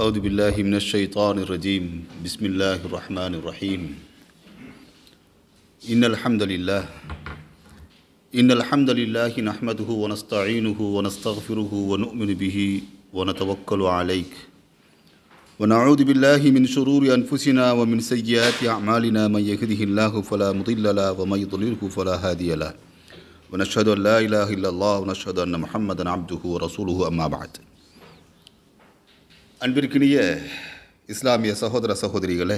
أعوذ بالله من الشيطان الرجيم بسم الله الرحمن الرحيم إن الحمد لله إن الحمد لله نحمده ونستعينه ونستغفره ونؤمن به ونتوكل عليك ونعوذ بالله من شرور أنفسنا ومن سيئات أعمالنا من يهده الله فلا مضل له ومن يضلله فلا هادي له ونشهد أن لا إله إلا الله ونشهد أن محمدا عبده ورسوله أما بعد அன்பிற்கினிய இஸ்லாமிய சகோதர சகோதரிகளே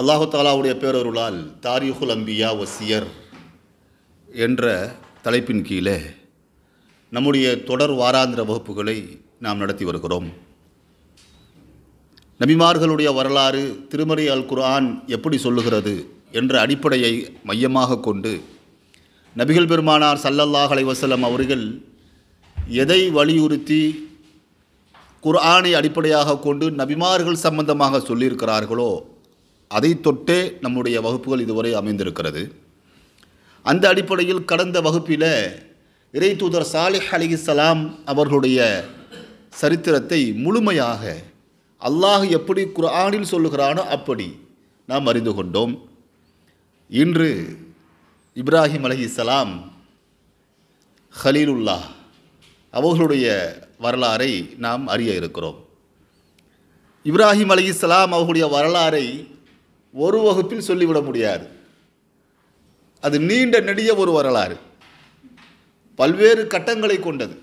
அல்லாஹு தாலாவுடைய பேரருளால் தாரிஹுல் அம்பியா வசியர் என்ற தலைப்பின் கீழே நம்முடைய தொடர் வாராந்திர வகுப்புகளை நாம் நடத்தி வருகிறோம் நபிமார்களுடைய வரலாறு திருமறை அல் குர்ஆன் எப்படி சொல்லுகிறது என்ற அடிப்படையை மையமாக கொண்டு நபிகள் பெருமானார் சல்லல்லாஹலை வசலம் அவர்கள் எதை வலியுறுத்தி குர்ஆனை அடிப்படையாக கொண்டு நபிமார்கள் சம்பந்தமாக சொல்லியிருக்கிறார்களோ அதை தொட்டே நம்முடைய வகுப்புகள் இதுவரை அமைந்திருக்கிறது அந்த அடிப்படையில் கடந்த வகுப்பில் இறை தூதர் சாலிஹ் அலிஹலாம் அவர்களுடைய சரித்திரத்தை முழுமையாக அல்லாஹ் எப்படி குர்ஆனில் சொல்லுகிறானோ அப்படி நாம் அறிந்து கொண்டோம் இன்று இப்ராஹிம் அலஹிசலாம் ஹலீலுல்லாஹ் அவர்களுடைய வரலாறை நாம் அறிய இருக்கிறோம் இப்ராஹிம் அலி இஸ்லாம் அவர்களுடைய வரலாறை ஒரு வகுப்பில் சொல்லிவிட முடியாது அது நீண்ட நெடிய ஒரு வரலாறு பல்வேறு கட்டங்களை கொண்டது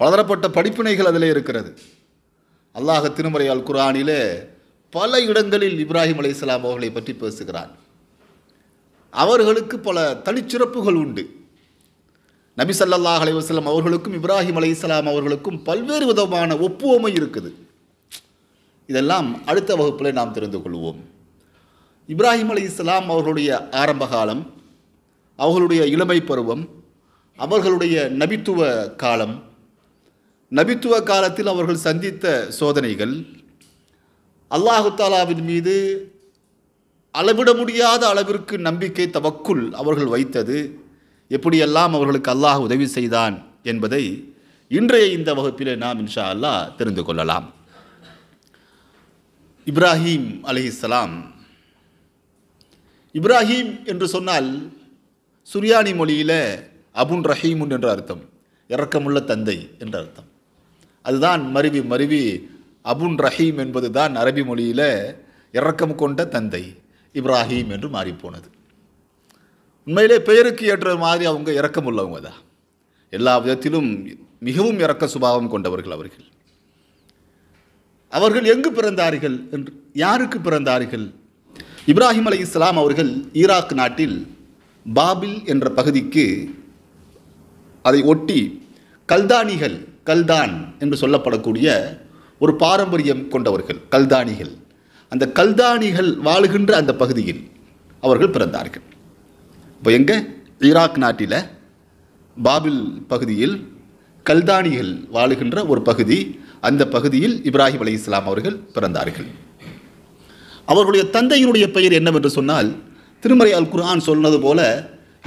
பலதரப்பட்ட படிப்பினைகள் அதில் இருக்கிறது அல்லாஹ் திருமறை அல் குரானிலே பல இடங்களில் இப்ராஹிம் அலி இஸ்லாம் அவர்களை பற்றி பேசுகிறான் அவர்களுக்கு பல தனிச்சிறப்புகள் உண்டு நபி சல்லாஹ் அலைவாஸ்லாம் அவர்களுக்கும் இப்ராஹிம் அலை இஸ்லாம் அவர்களுக்கும் பல்வேறு விதமான ஒப்புவமை இருக்குது இதெல்லாம் அடுத்த வகுப்பில் நாம் தெரிந்து கொள்வோம் இப்ராஹிம் அலி இஸ்லாம் அவர்களுடைய ஆரம்ப காலம் அவர்களுடைய இளமை பருவம் அவர்களுடைய நபித்துவ காலம் நபித்துவ காலத்தில் அவர்கள் சந்தித்த சோதனைகள் அல்லாஹு தாலாவின் மீது அளவிட முடியாத அளவிற்கு நம்பிக்கை தவக்குள் அவர்கள் வைத்தது எப்படியெல்லாம் அவர்களுக்கு அல்லாஹ் உதவி செய்தான் என்பதை இன்றைய இந்த வகுப்பில் நாம் இன்ஷா அல்லா தெரிந்து கொள்ளலாம் இப்ராஹீம் அலிஹிஸ்லாம் இப்ராஹீம் என்று சொன்னால் சுரியானி மொழியில் அபுன் ரஹீமுன் என்ற அர்த்தம் இறக்கமுள்ள தந்தை என்ற அர்த்தம் அதுதான் மருவி மருவி அபுன் ரஹீம் என்பது தான் அரபி மொழியில் இறக்கம் கொண்ட தந்தை இப்ராஹீம் என்று மாறிப்போனது உண்மையிலே பெயருக்கு ஏற்ற மாதிரி அவங்க இறக்கம் உள்ளவங்க தான் எல்லா விதத்திலும் மிகவும் இறக்க சுபாவம் கொண்டவர்கள் அவர்கள் அவர்கள் எங்கு பிறந்தார்கள் என்று யாருக்கு பிறந்தார்கள் இப்ராஹிம் அலி இஸ்லாம் அவர்கள் ஈராக் நாட்டில் பாபில் என்ற பகுதிக்கு அதை ஒட்டி கல்தானிகள் கல்தான் என்று சொல்லப்படக்கூடிய ஒரு பாரம்பரியம் கொண்டவர்கள் கல்தானிகள் அந்த கல்தானிகள் வாழுகின்ற அந்த பகுதியில் அவர்கள் பிறந்தார்கள் இப்போ எங்கே ஈராக் நாட்டில் பாபில் பகுதியில் கல்தானிகள் வாழுகின்ற ஒரு பகுதி அந்த பகுதியில் இப்ராஹிம் அலி இஸ்லாம் அவர்கள் பிறந்தார்கள் அவர்களுடைய தந்தையினுடைய பெயர் என்னவென்று சொன்னால் திருமறை அல் குர்ஆன் சொன்னது போல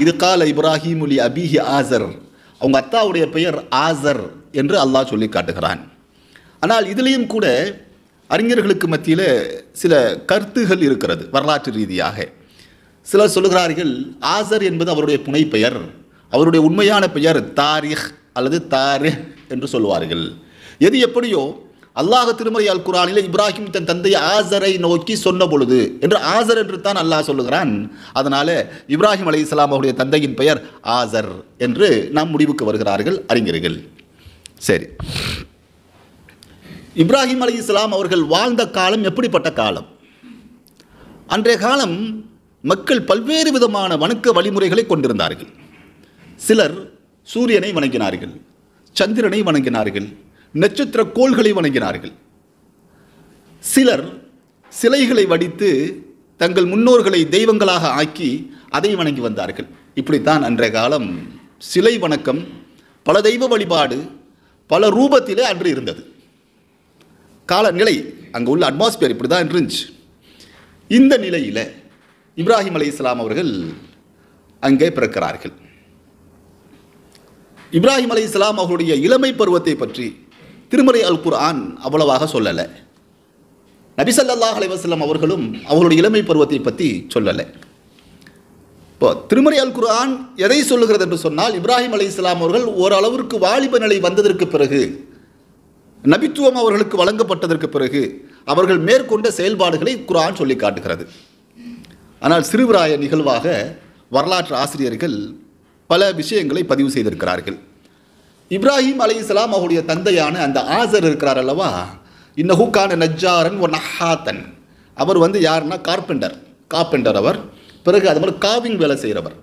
இது கால இப்ராஹிம் அலி அபிஹி ஆசர் அவங்க அத்தாவுடைய பெயர் ஆசர் என்று அல்லாஹ் சொல்லி காட்டுகிறான் ஆனால் இதுலேயும் கூட அறிஞர்களுக்கு மத்தியில் சில கருத்துகள் இருக்கிறது வரலாற்று ரீதியாக சிலர் சொல்லுகிறார்கள் ஆசர் என்பது அவருடைய புனை பெயர் அவருடைய உண்மையான பெயர் தாரிஹ் அல்லது தாரிஹ் என்று சொல்வார்கள் எது எப்படியோ அல்லாஹ் திருமறை அல் குரானில் இப்ராஹிம் தன் தந்தை ஆசரை நோக்கி சொன்ன பொழுது என்று ஆசர் என்று தான் அல்லாஹ் சொல்லுகிறான் அதனால் இப்ராஹிம் அலி இஸ்லாம் அவருடைய தந்தையின் பெயர் ஆசர் என்று நாம் முடிவுக்கு வருகிறார்கள் அறிஞர்கள் சரி இப்ராஹிம் அலி இஸ்லாம் அவர்கள் வாழ்ந்த காலம் எப்படிப்பட்ட காலம் அன்றைய காலம் மக்கள் பல்வேறு விதமான வணக்க வழிமுறைகளை கொண்டிருந்தார்கள் சிலர் சூரியனை வணங்கினார்கள் சந்திரனை வணங்கினார்கள் நட்சத்திர கோள்களை வணங்கினார்கள் சிலர் சிலைகளை வடித்து தங்கள் முன்னோர்களை தெய்வங்களாக ஆக்கி அதை வணங்கி வந்தார்கள் இப்படித்தான் அன்றைய காலம் சிலை வணக்கம் பல தெய்வ வழிபாடு பல ரூபத்திலே அன்று இருந்தது காலநிலை அங்கே உள்ள அட்மாஸ்பியர் இப்படி தான் இருந்துச்சு இந்த நிலையில் இப்ராஹிம் அலி இஸ்லாம் அவர்கள் அங்கே பிறக்கிறார்கள் இப்ராஹிம் அலி இஸ்லாம் அவர்களுடைய இளமை பருவத்தை பற்றி திருமறை அல் குர்ஆன் அவ்வளவாக சொல்லலை நபிசல்லாஹ் அலைவாஸ்லாம் அவர்களும் அவர்களுடைய இளமை பருவத்தை பற்றி சொல்லலை இப்போ திருமறை அல் குர்ஆன் எதை சொல்லுகிறது என்று சொன்னால் இப்ராஹிம் அலி இஸ்லாம் அவர்கள் ஓரளவிற்கு வாலிப நிலை வந்ததற்கு பிறகு நபித்துவம் அவர்களுக்கு வழங்கப்பட்டதற்கு பிறகு அவர்கள் மேற்கொண்ட செயல்பாடுகளை குர்ஆன் சொல்லி காட்டுகிறது ஆனால் சிறுவராய நிகழ்வாக வரலாற்று ஆசிரியர்கள் பல விஷயங்களை பதிவு செய்திருக்கிறார்கள் இப்ராஹிம் அலி இஸ்லாம் அவருடைய தந்தையான அந்த ஆசர் இருக்கிறார் அல்லவா இன்னஹூக்கான நஜ்ஜாரன் ஒரு நஹாத்தன் அவர் வந்து யாருன்னா கார்பெண்டர் கார்பெண்டர் அவர் பிறகு அது மாதிரி காவிங் வேலை செய்கிறவர்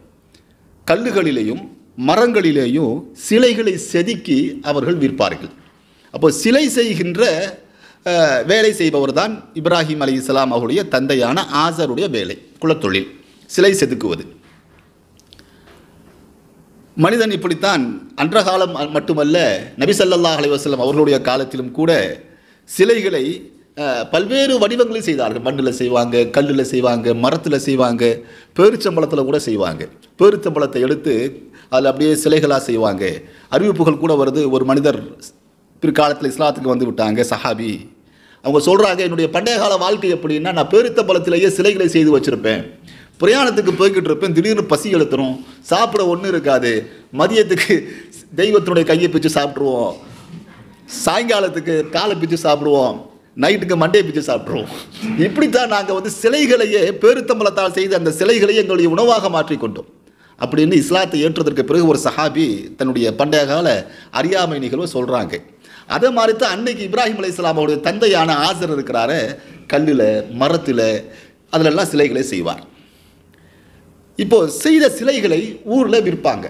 கல்லுகளிலேயும் மரங்களிலேயும் சிலைகளை செதுக்கி அவர்கள் விற்பார்கள் அப்போ சிலை செய்கின்ற வேலை செய்பவர் தான் இப்ராஹிம் அலி இஸ்லாம் அவருடைய தந்தையான ஆசருடைய வேலை குலத்தொழில் சிலை செதுக்குவது மனிதன் இப்படித்தான் அன்ற காலம் மட்டுமல்ல நபிசல்லா அலைவாஸ்லம் அவர்களுடைய காலத்திலும் கூட சிலைகளை பல்வேறு வடிவங்களில் செய்தார்கள் மண்ணில் செய்வாங்க கல்லில் செய்வாங்க மரத்தில் செய்வாங்க பேரிச்சம்பளத்தில் கூட செய்வாங்க பேரிச்சம்பளத்தை எடுத்து அதில் அப்படியே சிலைகளாக செய்வாங்க அறிவிப்புகள் கூட வருது ஒரு மனிதர் பிற்காலத்தில் இஸ்லாத்துக்கு வந்து விட்டாங்க சஹாபி அவங்க சொல்கிறாங்க என்னுடைய பண்டைய கால வாழ்க்கை எப்படின்னா நான் பேருத்த பழத்திலேயே சிலைகளை செய்து வச்சுருப்பேன் பிரயாணத்துக்கு போய்கிட்டு இருப்பேன் திடீர்னு பசி எழுத்துறோம் சாப்பிட ஒன்றும் இருக்காது மதியத்துக்கு தெய்வத்தினுடைய கையை பிச்சு சாப்பிட்ருவோம் சாயங்காலத்துக்கு காலை பிச்சு சாப்பிடுவோம் நைட்டுக்கு மண்டே பிச்சு சாப்பிட்ருவோம் இப்படித்தான் நாங்கள் வந்து சிலைகளையே பேருத்தம்பலத்தால் செய்து அந்த சிலைகளையே எங்களுடைய உணவாக மாற்றிக்கொண்டோம் அப்படின்னு இஸ்லாத்தை ஏற்றுவதற்கு பிறகு ஒரு சஹாபி தன்னுடைய பண்டைய கால அறியாமை நிகழ்வு சொல்கிறாங்க அதே மாதிரி தான் அன்னைக்கு இப்ராஹிம் அலி இஸ்லாமோடைய தந்தையான ஆசர் இருக்கிறாரு கல்லில் மரத்தில் அதிலெல்லாம் சிலைகளை செய்வார் இப்போது செய்த சிலைகளை ஊரில் விற்பாங்க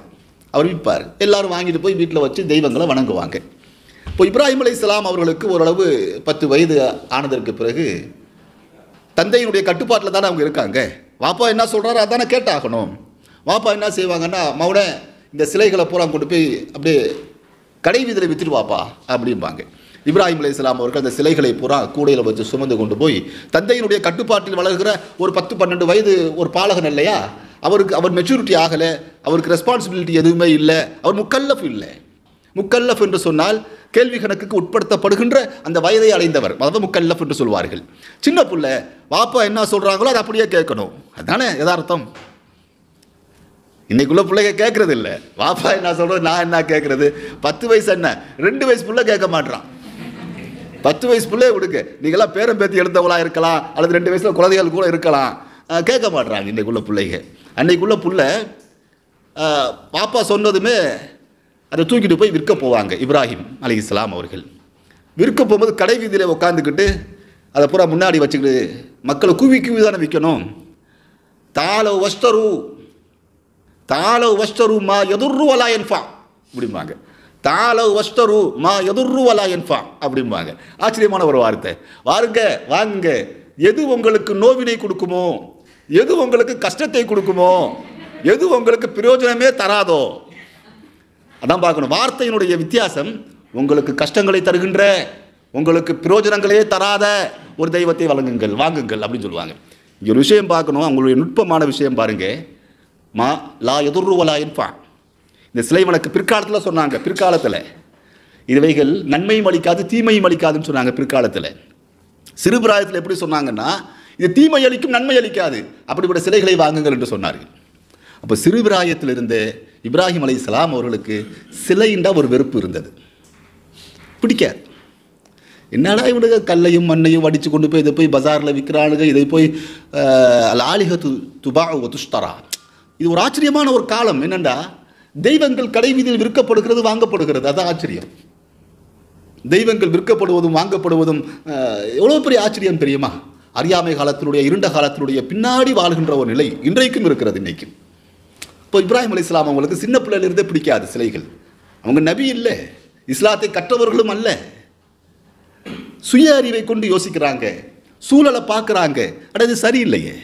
அவர் விற்பார் எல்லாரும் வாங்கிட்டு போய் வீட்டில் வச்சு தெய்வங்களை வணங்குவாங்க இப்போ இப்ராஹிம் அலி இஸ்லாம் அவர்களுக்கு ஓரளவு பத்து வயது ஆனதற்கு பிறகு தந்தையினுடைய கட்டுப்பாட்டில் தானே அவங்க இருக்காங்க வாப்பா என்ன சொல்கிறாரோ அதானே கேட்டாகணும் வாப்பா என்ன செய்வாங்கன்னா மவுன இந்த சிலைகளை பூரா கொண்டு போய் அப்படியே கடை வீதியில் வித்துட்டு அப்படிம்பாங்க இப்ராஹிம் அலி இஸ்லாம் அவர்கள் அந்த சிலைகளை பூரா கூடையில் வச்சு சுமந்து கொண்டு போய் தந்தையினுடைய கட்டுப்பாட்டில் வளர்கிற ஒரு பத்து பன்னெண்டு வயது ஒரு பாலகன் இல்லையா அவருக்கு அவர் மெச்சூரிட்டி ஆகலை அவருக்கு ரெஸ்பான்சிபிலிட்டி எதுவுமே இல்லை அவர் முக்கல்லஃப் இல்லை முக்கல்லஃப் என்று சொன்னால் கேள்வி கணக்குக்கு உட்படுத்தப்படுகின்ற அந்த வயதை அடைந்தவர் அதாவது முக்கல்லஃப் என்று சொல்வார்கள் சின்ன பிள்ளை வாப்பா என்ன சொல்கிறாங்களோ அதை அப்படியே கேட்கணும் அதானே யதார்த்தம் இன்றைக்குள்ளே பிள்ளைங்க கேட்குறது இல்லை வாப்பா என்ன சொல்கிறது நான் என்ன கேட்குறது பத்து வயசு என்ன ரெண்டு வயசு பிள்ளை கேட்க மாட்டான் பத்து வயசு பிள்ளையே கொடுக்கு நீங்களாம் பேரம் பேத்தி எடுத்தவங்களாக இருக்கலாம் அல்லது ரெண்டு வயசில் குழந்தைகள் கூட இருக்கலாம் கேட்க மாட்டுறாங்க இன்றைக்குள்ள பிள்ளைங்க அன்னைக்குள்ள பிள்ளை பாப்பா சொன்னதுமே அதை தூக்கிட்டு போய் விற்க போவாங்க இப்ராஹிம் அலி இஸ்லாம் அவர்கள் விற்க போகும்போது கடை வீதியில் உட்காந்துக்கிட்டு அதை பூரா முன்னாடி வச்சுக்கிட்டு மக்களை குவி குவி தானே விற்கணும் தாள வஸ்தரு தாலவ் வஸ்தரு மா எதுர்ரு வலா என்பா அப்படிம்பாங்க தாலவ் வஸ்தரு மா எதுர்ரு வலா என்பா அப்படிம்பாங்க ஆச்சரியமான ஒரு வார்த்தை வாருங்க வாங்க எது உங்களுக்கு நோவினை கொடுக்குமோ எது உங்களுக்கு கஷ்டத்தை கொடுக்குமோ எது உங்களுக்கு பிரயோஜனமே தராதோ அதான் பார்க்கணும் வார்த்தையினுடைய வித்தியாசம் உங்களுக்கு கஷ்டங்களை தருகின்ற உங்களுக்கு பிரயோஜனங்களே தராத ஒரு தெய்வத்தை வழங்குங்கள் வாங்குங்கள் அப்படின்னு சொல்லுவாங்க இங்கே ஒரு விஷயம் பார்க்கணும் அவங்களுடைய நுட்பமான விஷயம் பாருங்கள் மா லா எதிர்வலா இன்பா இந்த சிலை வழக்கு பிற்காலத்தில் சொன்னாங்க பிற்காலத்தில் இவைகள் நன்மையும் அளிக்காது தீமையும் அளிக்காதுன்னு சொன்னாங்க பிற்காலத்தில் சிறு பிராயத்தில் எப்படி சொன்னாங்கன்னா இது தீமை அளிக்கும் நன்மை அளிக்காது அப்படிப்பட்ட சிலைகளை வாங்குங்கள் என்று சொன்னார்கள் அப்போ சிறு பிராயத்திலிருந்து இப்ராஹிம் அலி இஸ்லாம் அவர்களுக்கு சிலைண்டா ஒரு வெறுப்பு இருந்தது பிடிக்காது என்னடா இவனுக்கு கல்லையும் மண்ணையும் அடித்து கொண்டு போய் இதை போய் பஜாரில் விற்கிறானுங்க இதை போய் லாலிக து துபா துஷ்தரா இது ஒரு ஆச்சரியமான ஒரு காலம் என்னென்னா தெய்வங்கள் கடை வீதியில் விற்கப்படுகிறது வாங்கப்படுகிறது அதான் ஆச்சரியம் தெய்வங்கள் விற்கப்படுவதும் வாங்கப்படுவதும் எவ்வளோ பெரிய ஆச்சரியம் தெரியுமா அறியாமை காலத்தினுடைய இருண்ட காலத்தினுடைய பின்னாடி வாழ்கின்ற ஒரு நிலை இன்றைக்கும் இருக்கிறது இன்றைக்கும் இப்போ இப்ராஹிம் அலி இஸ்லாம் அவங்களுக்கு சின்ன பிள்ளையிலிருந்தே பிடிக்காது சிலைகள் அவங்க நபி இல்லை இஸ்லாத்தை கற்றவர்களும் அல்ல சுய அறிவை கொண்டு யோசிக்கிறாங்க சூழலை பார்க்குறாங்க ஆனால் சரியில்லையே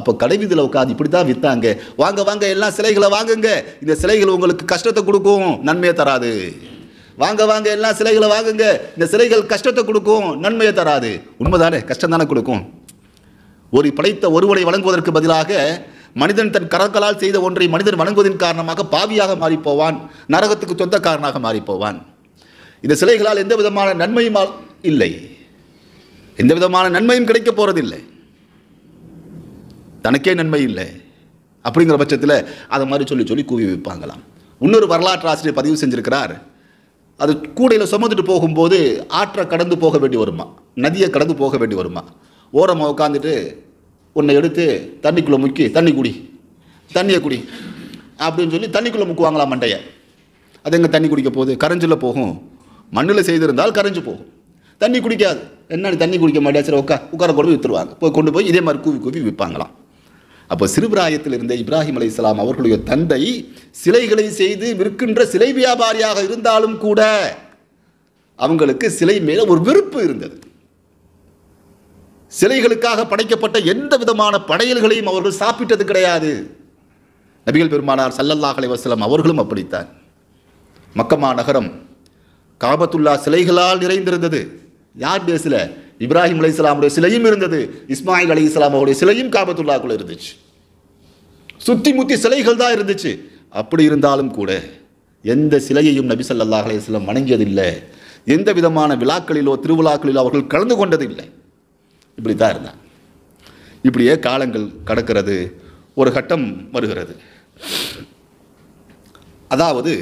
அப்போ கடைவீதியில் உட்காந்து இப்படி தான் விற்றாங்க வாங்க வாங்க எல்லாம் சிலைகளை வாங்குங்க இந்த சிலைகள் உங்களுக்கு கஷ்டத்தை கொடுக்கும் நன்மையை தராது வாங்க வாங்க எல்லாம் சிலைகளை வாங்குங்க இந்த சிலைகள் கஷ்டத்தை கொடுக்கும் நன்மையை தராது உண்மைதானே கஷ்டம் தானே கொடுக்கும் ஒரு படைத்த ஒருவனை வழங்குவதற்கு பதிலாக மனிதன் தன் கரங்களால் செய்த ஒன்றை மனிதன் வணங்குவதன் காரணமாக பாவியாக மாறிப்போவான் நரகத்துக்கு சொந்தக்காரனாக மாறிப்போவான் இந்த சிலைகளால் எந்த விதமான நன்மையும் இல்லை எந்த விதமான நன்மையும் கிடைக்க போகிறதில்லை தனக்கே நன்மை இல்லை அப்படிங்கிற பட்சத்தில் அதை மாதிரி சொல்லி சொல்லி கூவி வைப்பாங்களாம் இன்னொரு வரலாற்று ஆசிரியர் பதிவு செஞ்சுருக்கிறார் அது கூடையில் சுமந்துட்டு போகும்போது ஆற்றை கடந்து போக வேண்டி வருமா நதியை கடந்து போக வேண்டி வருமா ஓரமாக உட்காந்துட்டு உன்னை எடுத்து தண்ணிக்குள்ளே முக்கி தண்ணி குடி தண்ணியை குடி அப்படின்னு சொல்லி தண்ணிக்குள்ளே முக்குவாங்களாம் மண்டையை அது எங்கே தண்ணி குடிக்க போகுது கரைஞ்சில் போகும் மண்ணில் செய்திருந்தால் கரைஞ்சு போகும் தண்ணி குடிக்காது என்ன தண்ணி குடிக்க மாட்டேன் சரி உட்கா உட்கார கொண்டு விற்றுருவாங்க போய் கொண்டு போய் இதே மாதிரி கூவி கூவி விற்பாங்களாம் அப்போ சிறுபிராயத்தில் இருந்த இப்ராஹிம் அலி இஸ்லாம் அவர்களுடைய தந்தை சிலைகளை செய்து விற்கின்ற சிலை வியாபாரியாக இருந்தாலும் கூட அவங்களுக்கு சிலை மேல ஒரு வெறுப்பு இருந்தது சிலைகளுக்காக படைக்கப்பட்ட எந்த விதமான படையல்களையும் அவர்கள் சாப்பிட்டது கிடையாது நபிகள் பெருமானார் சல்லல்லாஹ் வசலம் அவர்களும் அப்படித்தான் மக்கமா நகரம் காபத்துல்லா சிலைகளால் நிறைந்திருந்தது யார் பேசல இப்ராஹிம் அலி இஸ்லாமுடைய சிலையும் இருந்தது இஸ்மாயில் அலி இஸ்லாமுடைய சிலையும் காபத்துல்லாக்குள்ள இருந்துச்சு சுத்தி முத்தி சிலைகள் தான் இருந்துச்சு அப்படி இருந்தாலும் கூட எந்த சிலையையும் நபி சல்லாஹ் அலையம் வணங்கியதில்லை எந்த விதமான விழாக்களிலோ திருவிழாக்களிலோ அவர்கள் கலந்து கொண்டதில்லை இப்படி தான் இருந்தான் இப்படியே காலங்கள் கடக்கிறது ஒரு கட்டம் வருகிறது அதாவது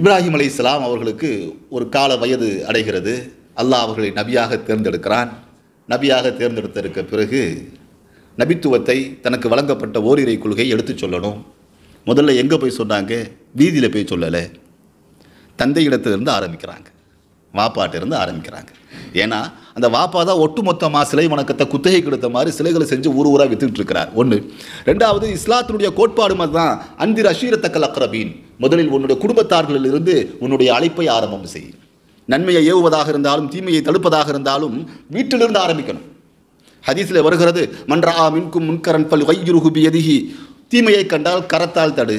இப்ராஹிம் அலி இஸ்லாம் அவர்களுக்கு ஒரு கால வயது அடைகிறது அல்லாஹ் அவர்களை நபியாக தேர்ந்தெடுக்கிறான் நபியாக தேர்ந்தெடுத்திருக்க பிறகு நபித்துவத்தை தனக்கு வழங்கப்பட்ட ஓரிரை கொள்கையை எடுத்து சொல்லணும் முதல்ல எங்கே போய் சொன்னாங்க வீதியில் போய் சொல்லலை தந்தையிடத்திலிருந்து ஆரம்பிக்கிறாங்க மாப்பாட்டிலிருந்து ஆரம்பிக்கிறாங்க ஏன்னா அந்த வாப்பா தான் ஒட்டுமொத்தமாக சிலை வணக்கத்தை குத்தகை கொடுத்த மாதிரி சிலைகளை செஞ்சு ஊர் ஊராக வித்துட்டு இருக்கிறார் ஒன்று ரெண்டாவது இஸ்லாத்தினுடைய கோட்பாடு மாதிரி தான் அந்தி ரஷீரத்தக்கல் அக்ரபீன் முதலில் உன்னுடைய குடும்பத்தார்களிலிருந்து உன்னுடைய அழைப்பை ஆரம்பம் செய் நன்மையை ஏவுவதாக இருந்தாலும் தீமையை தடுப்பதாக இருந்தாலும் வீட்டிலிருந்து ஆரம்பிக்கணும் ஹதீஸில் வருகிறது மன்றா மின்கும் முன்கரன் பல் வையுருகுபி எதிகி தீமையை கண்டால் கரத்தால் தடு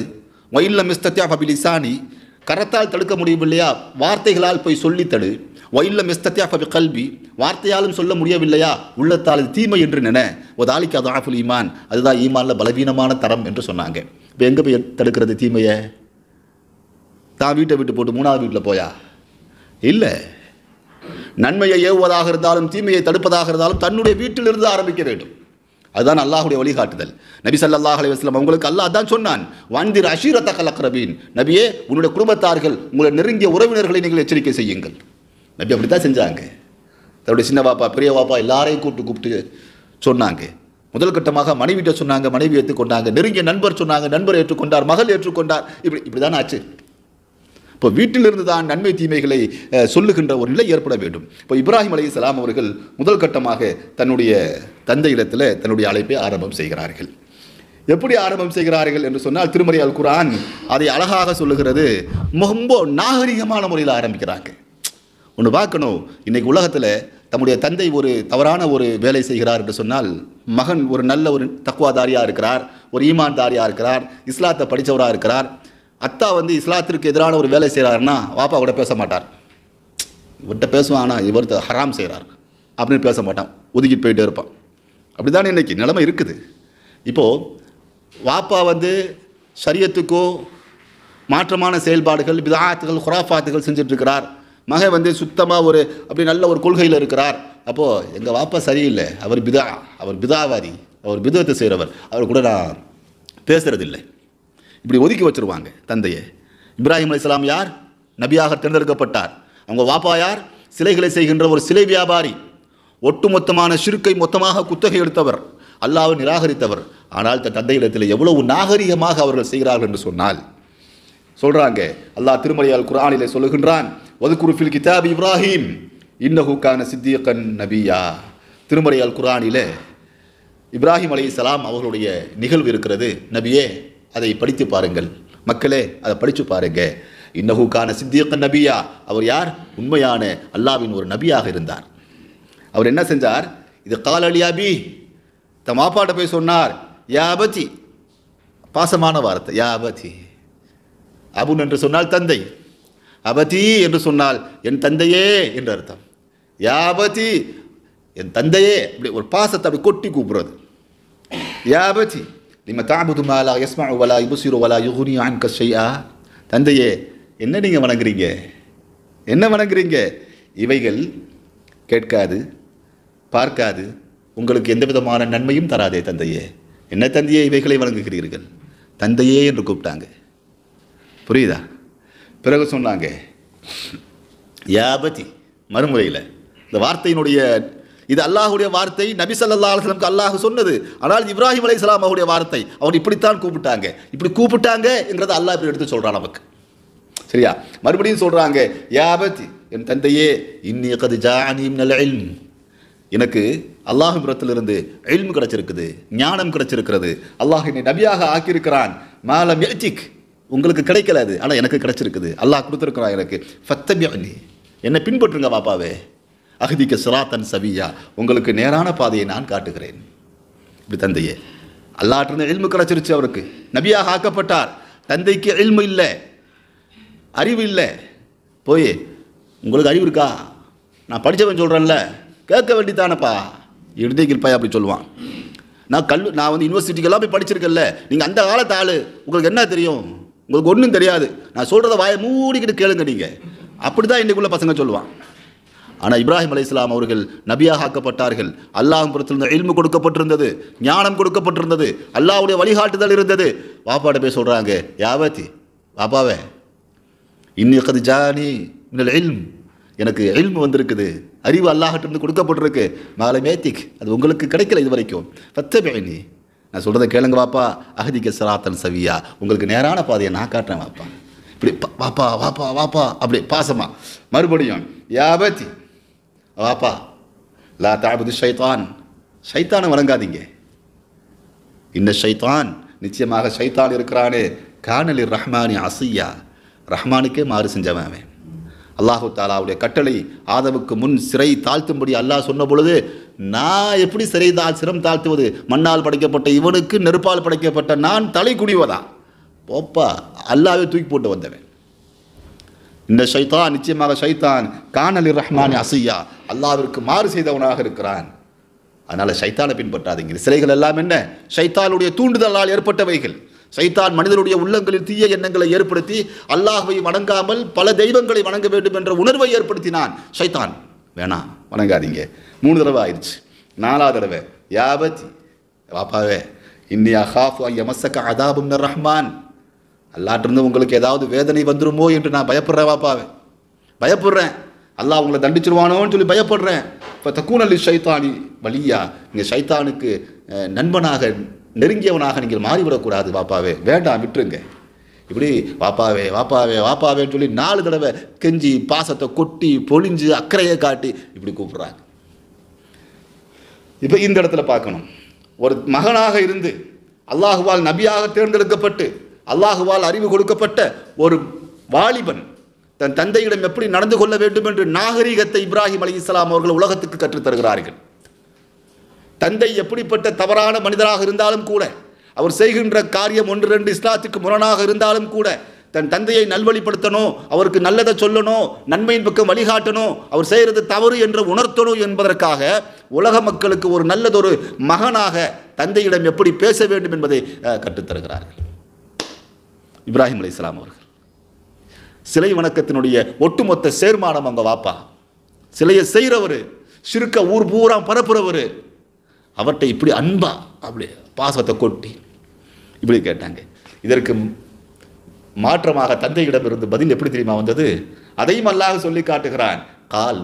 வயில்ல மிஸ்தத்தியா பபிலிசானி கரத்தால் தடுக்க முடியும் இல்லையா வார்த்தைகளால் போய் சொல்லித்தடு வயில்ல மெஸ்தத்தியாஃபி கல்வி வார்த்தையாலும் சொல்ல முடியவில்லையா உள்ளத்தால் தீமை என்று நினை ஒதாலிக்கு அது ஆஃபுல் ஈமான் அதுதான் ஈமானில் பலவீனமான தரம் என்று சொன்னாங்க இப்போ எங்கே போய் தடுக்கிறது தீமையை தான் வீட்டை விட்டு போட்டு மூணாவது வீட்டில் போயா இல்லை நன்மையை ஏவுவதாக இருந்தாலும் தீமையை தடுப்பதாக இருந்தாலும் தன்னுடைய வீட்டிலிருந்து ஆரம்பிக்க வேண்டும் அதுதான் அல்லாஹுடைய வழிகாட்டுதல் நபி சல்லாஹ் அலைவாஸ்லாம் அவங்களுக்கு அல்லாஹ் தான் சொன்னான் வாந்திர அஷீரத்த கலக்கரபீன் நபியே உன்னுடைய குடும்பத்தார்கள் உங்களை நெருங்கிய உறவினர்களை நீங்கள் எச்சரிக்கை செய்யுங்கள் நபி அப்படி தான் செஞ்சாங்க தன்னுடைய சின்ன பாப்பா பெரிய பாப்பா எல்லாரையும் கூப்பிட்டு கூப்பிட்டு சொன்னாங்க முதல் கட்டமாக மனைவிட்ட சொன்னாங்க மனைவி ஏற்றுக்கொண்டாங்க நெருங்கிய நண்பர் சொன்னாங்க நண்பர் ஏற்றுக்கொண்டார் மகள் ஏற்றுக்கொண்டார் இப்படி இப்படி தான் ஆச்சு இப்போ வீட்டிலிருந்து தான் நன்மை தீமைகளை சொல்லுகின்ற ஒரு நிலை ஏற்பட வேண்டும் இப்போ இப்ராஹிம் அலி சலாம் அவர்கள் முதல் கட்டமாக தன்னுடைய தந்தை இடத்துல தன்னுடைய அழைப்பை ஆரம்பம் செய்கிறார்கள் எப்படி ஆரம்பம் செய்கிறார்கள் என்று சொன்னால் திருமறை அல் குரான் அதை அழகாக சொல்லுகிறது ரொம்ப நாகரிகமான முறையில் ஆரம்பிக்கிறாங்க ஒன்று பார்க்கணும் இன்றைக்கி உலகத்தில் தம்முடைய தந்தை ஒரு தவறான ஒரு வேலை செய்கிறார் என்று சொன்னால் மகன் ஒரு நல்ல ஒரு தக்குவாதாரியாக இருக்கிறார் ஒரு ஈமான்தாரியாக இருக்கிறார் இஸ்லாத்தை படித்தவராக இருக்கிறார் அத்தா வந்து இஸ்லாத்திற்கு எதிரான ஒரு வேலை செய்கிறாருன்னா வாப்பா கூட பேச மாட்டார் இவர்கிட்ட பேசுவான் ஆனால் இவர்த்த ஹராம் செய்கிறார் அப்படின்னு பேச மாட்டான் ஒதுக்கிட்டு போயிட்டே இருப்பான் அப்படி தானே இன்றைக்கி நிலைமை இருக்குது இப்போது வாப்பா வந்து சரியத்துக்கோ மாற்றமான செயல்பாடுகள் விதாத்துகள் குராஃபாத்துகள் செஞ்சிட்ருக்கிறார் மகன் வந்து சுத்தமாக ஒரு அப்படி நல்ல ஒரு கொள்கையில் இருக்கிறார் அப்போது எங்கள் வாப்பா சரியில்லை அவர் பிதா அவர் பிதாவாரி அவர் பிதத்தை செய்கிறவர் அவர் கூட நான் பேசுகிறதில்லை இப்படி ஒதுக்கி வச்சுருவாங்க தந்தையை இப்ராஹிம் அலி இஸ்லாம் யார் நபியாக தேர்ந்தெடுக்கப்பட்டார் அவங்க வாப்பா யார் சிலைகளை செய்கின்ற ஒரு சிலை வியாபாரி ஒட்டுமொத்தமான சிறுக்கை மொத்தமாக குத்தகை எடுத்தவர் அல்லாவை நிராகரித்தவர் ஆனால் தன் தந்தையிடத்தில் எவ்வளவு நாகரிகமாக அவர்கள் செய்கிறார்கள் என்று சொன்னால் சொல்கிறாங்க அல்லாஹ் திருமலையால் குரானிலே சொல்லுகின்றான் வதுக்குருஃபில் கிதாப் இப்ராஹிம் இன்னஹுக்கான சித்தியக்கன் நபியா திருமறையால் குரானில இப்ராஹிம் அலி இஸ்லாம் அவர்களுடைய நிகழ்வு இருக்கிறது நபியே அதை படித்து பாருங்கள் மக்களே அதை படித்து பாருங்க இன்னஹுக்கான சித்தியக்கன் நபியா அவர் யார் உண்மையான அல்லாவின் ஒரு நபியாக இருந்தார் அவர் என்ன செஞ்சார் இது காலலி அபி தம் மாப்பாட்ட போய் சொன்னார் யாபதி பாசமான வார்த்தை யாபதி அபுன் என்று சொன்னால் தந்தை அபதி என்று சொன்னால் என் தந்தையே என்று அர்த்தம் யாபதி என் தந்தையே அப்படி ஒரு பாசத்தை அப்படி கொட்டி கூப்பிடுறது யாபதி நீங்கள் தாபுது மாலா எஸ்மா வலா இபுசிரு வலா யுகுனி ஆன் கஷ்யா தந்தையே என்ன நீங்கள் வணங்குறீங்க என்ன வணங்குறீங்க இவைகள் கேட்காது பார்க்காது உங்களுக்கு எந்த விதமான நன்மையும் தராதே தந்தையே என்ன தந்தையே இவைகளை வணங்குகிறீர்கள் தந்தையே என்று கூப்பிட்டாங்க புரியுதா பிறகு சொன்னாங்க யாபதி மறுமுறையில் இந்த வார்த்தையினுடைய இது அல்லாஹுடைய வார்த்தை நபி சல்லா அலுவலமுக்கு அல்லாஹ் சொன்னது ஆனால் இப்ராஹிம் அலி இஸ்லாம் அவருடைய வார்த்தை அவர் இப்படித்தான் கூப்பிட்டாங்க இப்படி கூப்பிட்டாங்கன்றதை அல்லாஹ் இப்படி எடுத்து சொல்கிறான் நமக்கு சரியா மறுபடியும் சொல்கிறாங்க யாபத் என் தந்தையே இன்னி கது ஜானியும் நல்ல இல்ம் எனக்கு அல்லாஹுபுரத்திலிருந்து எல்மு கிடச்சிருக்குது ஞானம் கிடச்சிருக்கிறது அல்லாஹ் என்னை நபியாக ஆக்கியிருக்கிறான் மாலம் எல்ஜிக் உங்களுக்கு கிடைக்கல அது ஆனால் எனக்கு கிடைச்சிருக்குது அல்லாஹ் கொடுத்துருக்குறா எனக்கு ஃபத்தபியனி என்னை பின்பற்றுங்க பாப்பாவே அகதிக்கு சிராத்தன் சவியா உங்களுக்கு நேரான பாதையை நான் காட்டுகிறேன் இப்படி தந்தையே அல்லாட்டிருந்த எல்மு கிடச்சிருச்சு அவருக்கு நபியாக ஆக்கப்பட்டார் தந்தைக்கு எல்மு இல்லை அறிவு இல்லை போய் உங்களுக்கு அறிவு இருக்கா நான் படித்தவன் சொல்கிறேன்ல கேட்க வேண்டித்தானப்பா இடுதைக்கு பையன் அப்படி சொல்லுவான் நான் கல் நான் வந்து யூனிவர்சிட்டிக்கெல்லாம் போய் படிச்சிருக்கேன்ல நீங்கள் அந்த காலத்து ஆள் உங்களுக்கு என்ன தெரியும் உங்களுக்கு ஒன்றும் தெரியாது நான் சொல்கிறத வாயை மூடிக்கிட்டு கேளுங்க நீங்கள் அப்படி தான் இன்றைக்குள்ள பசங்க சொல்லுவான் ஆனால் இப்ராஹிம் அலி இஸ்லாம் அவர்கள் நபியாக ஆக்கப்பட்டார்கள் புறத்திலிருந்து இல்மு கொடுக்கப்பட்டிருந்தது ஞானம் கொடுக்கப்பட்டிருந்தது அல்லாவுடைய வழிகாட்டுதல் இருந்தது பாப்பாட்ட போய் சொல்கிறாங்க யாவத்தி பாப்பாவே இன்னிக்கது ஜானி இன்னல் இல்ம் எனக்கு எல்ம் வந்திருக்குது அறிவு அல்லாஹிட்டிருந்து கொடுக்கப்பட்டிருக்கு மாலை மேத்திக் அது உங்களுக்கு கிடைக்கல இது வரைக்கும் பத்தபேனி நான் சொல்கிறத கேளுங்க வாப்பா அகதிக்க சராத்தன் சவியா உங்களுக்கு நேரான பாதையை நான் காட்டுறேன் வாப்பா இப்படி வாப்பா வாப்பா வாப்பா அப்படி பாசமா மறுபடியும் யாபத்தி வாப்பா லா தாபதி சைத்தான் ஷைத்தானை வணங்காதீங்க இந்த சைத்தான் நிச்சயமாக ஷைத்தான் இருக்கிறானே காணலி ரஹ்மானி அசையா ரஹ்மானுக்கே மாறு செஞ்சவன் அவன் அல்லாஹு தாலாவுடைய கட்டளை ஆதவுக்கு முன் சிறை தாழ்த்தும்படி அல்லாஹ் சொன்ன பொழுது நான் எப்படி சிறை தா சிரம் தாழ்த்துவது மண்ணால் படைக்கப்பட்ட இவனுக்கு நெருப்பால் படைக்கப்பட்ட நான் தலை குடிவதா போப்பா அல்லாவே தூக்கி போட்டு வந்தவன் இந்த ஷைத்தான் நிச்சயமாக ஷைத்தான் காணலி ரஹ்மான் அசையா அல்லாவிற்கு மாறு செய்தவனாக இருக்கிறான் அதனால் சைத்தானை பின்பற்றாதீங்க சிலைகள் எல்லாம் என்ன சைத்தானுடைய தூண்டுதலால் ஏற்பட்டவைகள் சைத்தான் மனிதனுடைய உள்ளங்களில் தீய எண்ணங்களை ஏற்படுத்தி அல்லாஹுவை வணங்காமல் பல தெய்வங்களை வணங்க வேண்டும் என்ற உணர்வை ஏற்படுத்தினான் சைத்தான் வேணாம் வணங்காதீங்க மூணு தடவை ஆயிடுச்சு நாலா தடவை யாபத்தி பாப்பாவே இன்னி அஹாஃபு எமசக்க அதாபும் ரஹ்மான் அல்லாட்டிருந்து உங்களுக்கு ஏதாவது வேதனை வந்துருமோ என்று நான் பயப்படுறேன் வாப்பாவே பயப்படுறேன் அல்லாஹ் உங்களை தண்டிச்சிருவானோன்னு சொல்லி பயப்படுறேன் இப்போ தக்கூனல்லி சைத்தானி வழியா இங்கே சைத்தானுக்கு நண்பனாக நெருங்கியவனாக நீங்கள் மாறிவிடக்கூடாது வாப்பாவே வேண்டாம் விட்டுருங்க இப்படி வாப்பாவே வாப்பாவே வாப்பாவேன்னு சொல்லி நாலு தடவை கெஞ்சி பாசத்தை கொட்டி பொழிஞ்சு அக்கறையை காட்டி இப்படி கூப்பிட்றாங்க இப்போ இந்த இடத்துல பார்க்கணும் ஒரு மகனாக இருந்து அல்லாஹுவால் நபியாக தேர்ந்தெடுக்கப்பட்டு அல்லாஹுவால் அறிவு கொடுக்கப்பட்ட ஒரு வாலிபன் தன் தந்தையிடம் எப்படி நடந்து கொள்ள வேண்டும் என்று நாகரீகத்தை இப்ராஹிம் அலி இஸ்லாம் அவர்கள் உலகத்துக்கு கற்றுத்தருகிறார்கள் தந்தை எப்படிப்பட்ட தவறான மனிதராக இருந்தாலும் கூட அவர் செய்கின்ற காரியம் ஒன்று ரெண்டு இஸ்லாத்துக்கு முரணாக இருந்தாலும் கூட தன் தந்தையை நல்வழிப்படுத்தணும் அவருக்கு நல்லதை சொல்லணும் நன்மையின் பக்கம் வழிகாட்டணும் அவர் செய்கிறது தவறு என்று உணர்த்தணும் என்பதற்காக உலக மக்களுக்கு ஒரு நல்லதொரு மகனாக தந்தையிடம் எப்படி பேச வேண்டும் என்பதை கற்றுத்தருகிறார்கள் இப்ராஹிம் அலி இஸ்லாம் அவர்கள் சிலை வணக்கத்தினுடைய ஒட்டுமொத்த சேர்மானம் அவங்க வாப்பா சிலையை செய்கிறவர் சிறுக்க ஊர் பூரா பரப்புறவர் அவர்கிட்ட இப்படி அன்பா அப்படி பாசத்தை கொட்டி இப்படி கேட்டாங்க இதற்கு மாற்றமாக தந்தையிடமிருந்து பதில் எப்படி தெரியுமா வந்தது அதையும் அல்லாஹ் சொல்லி காட்டுகிறான் கால்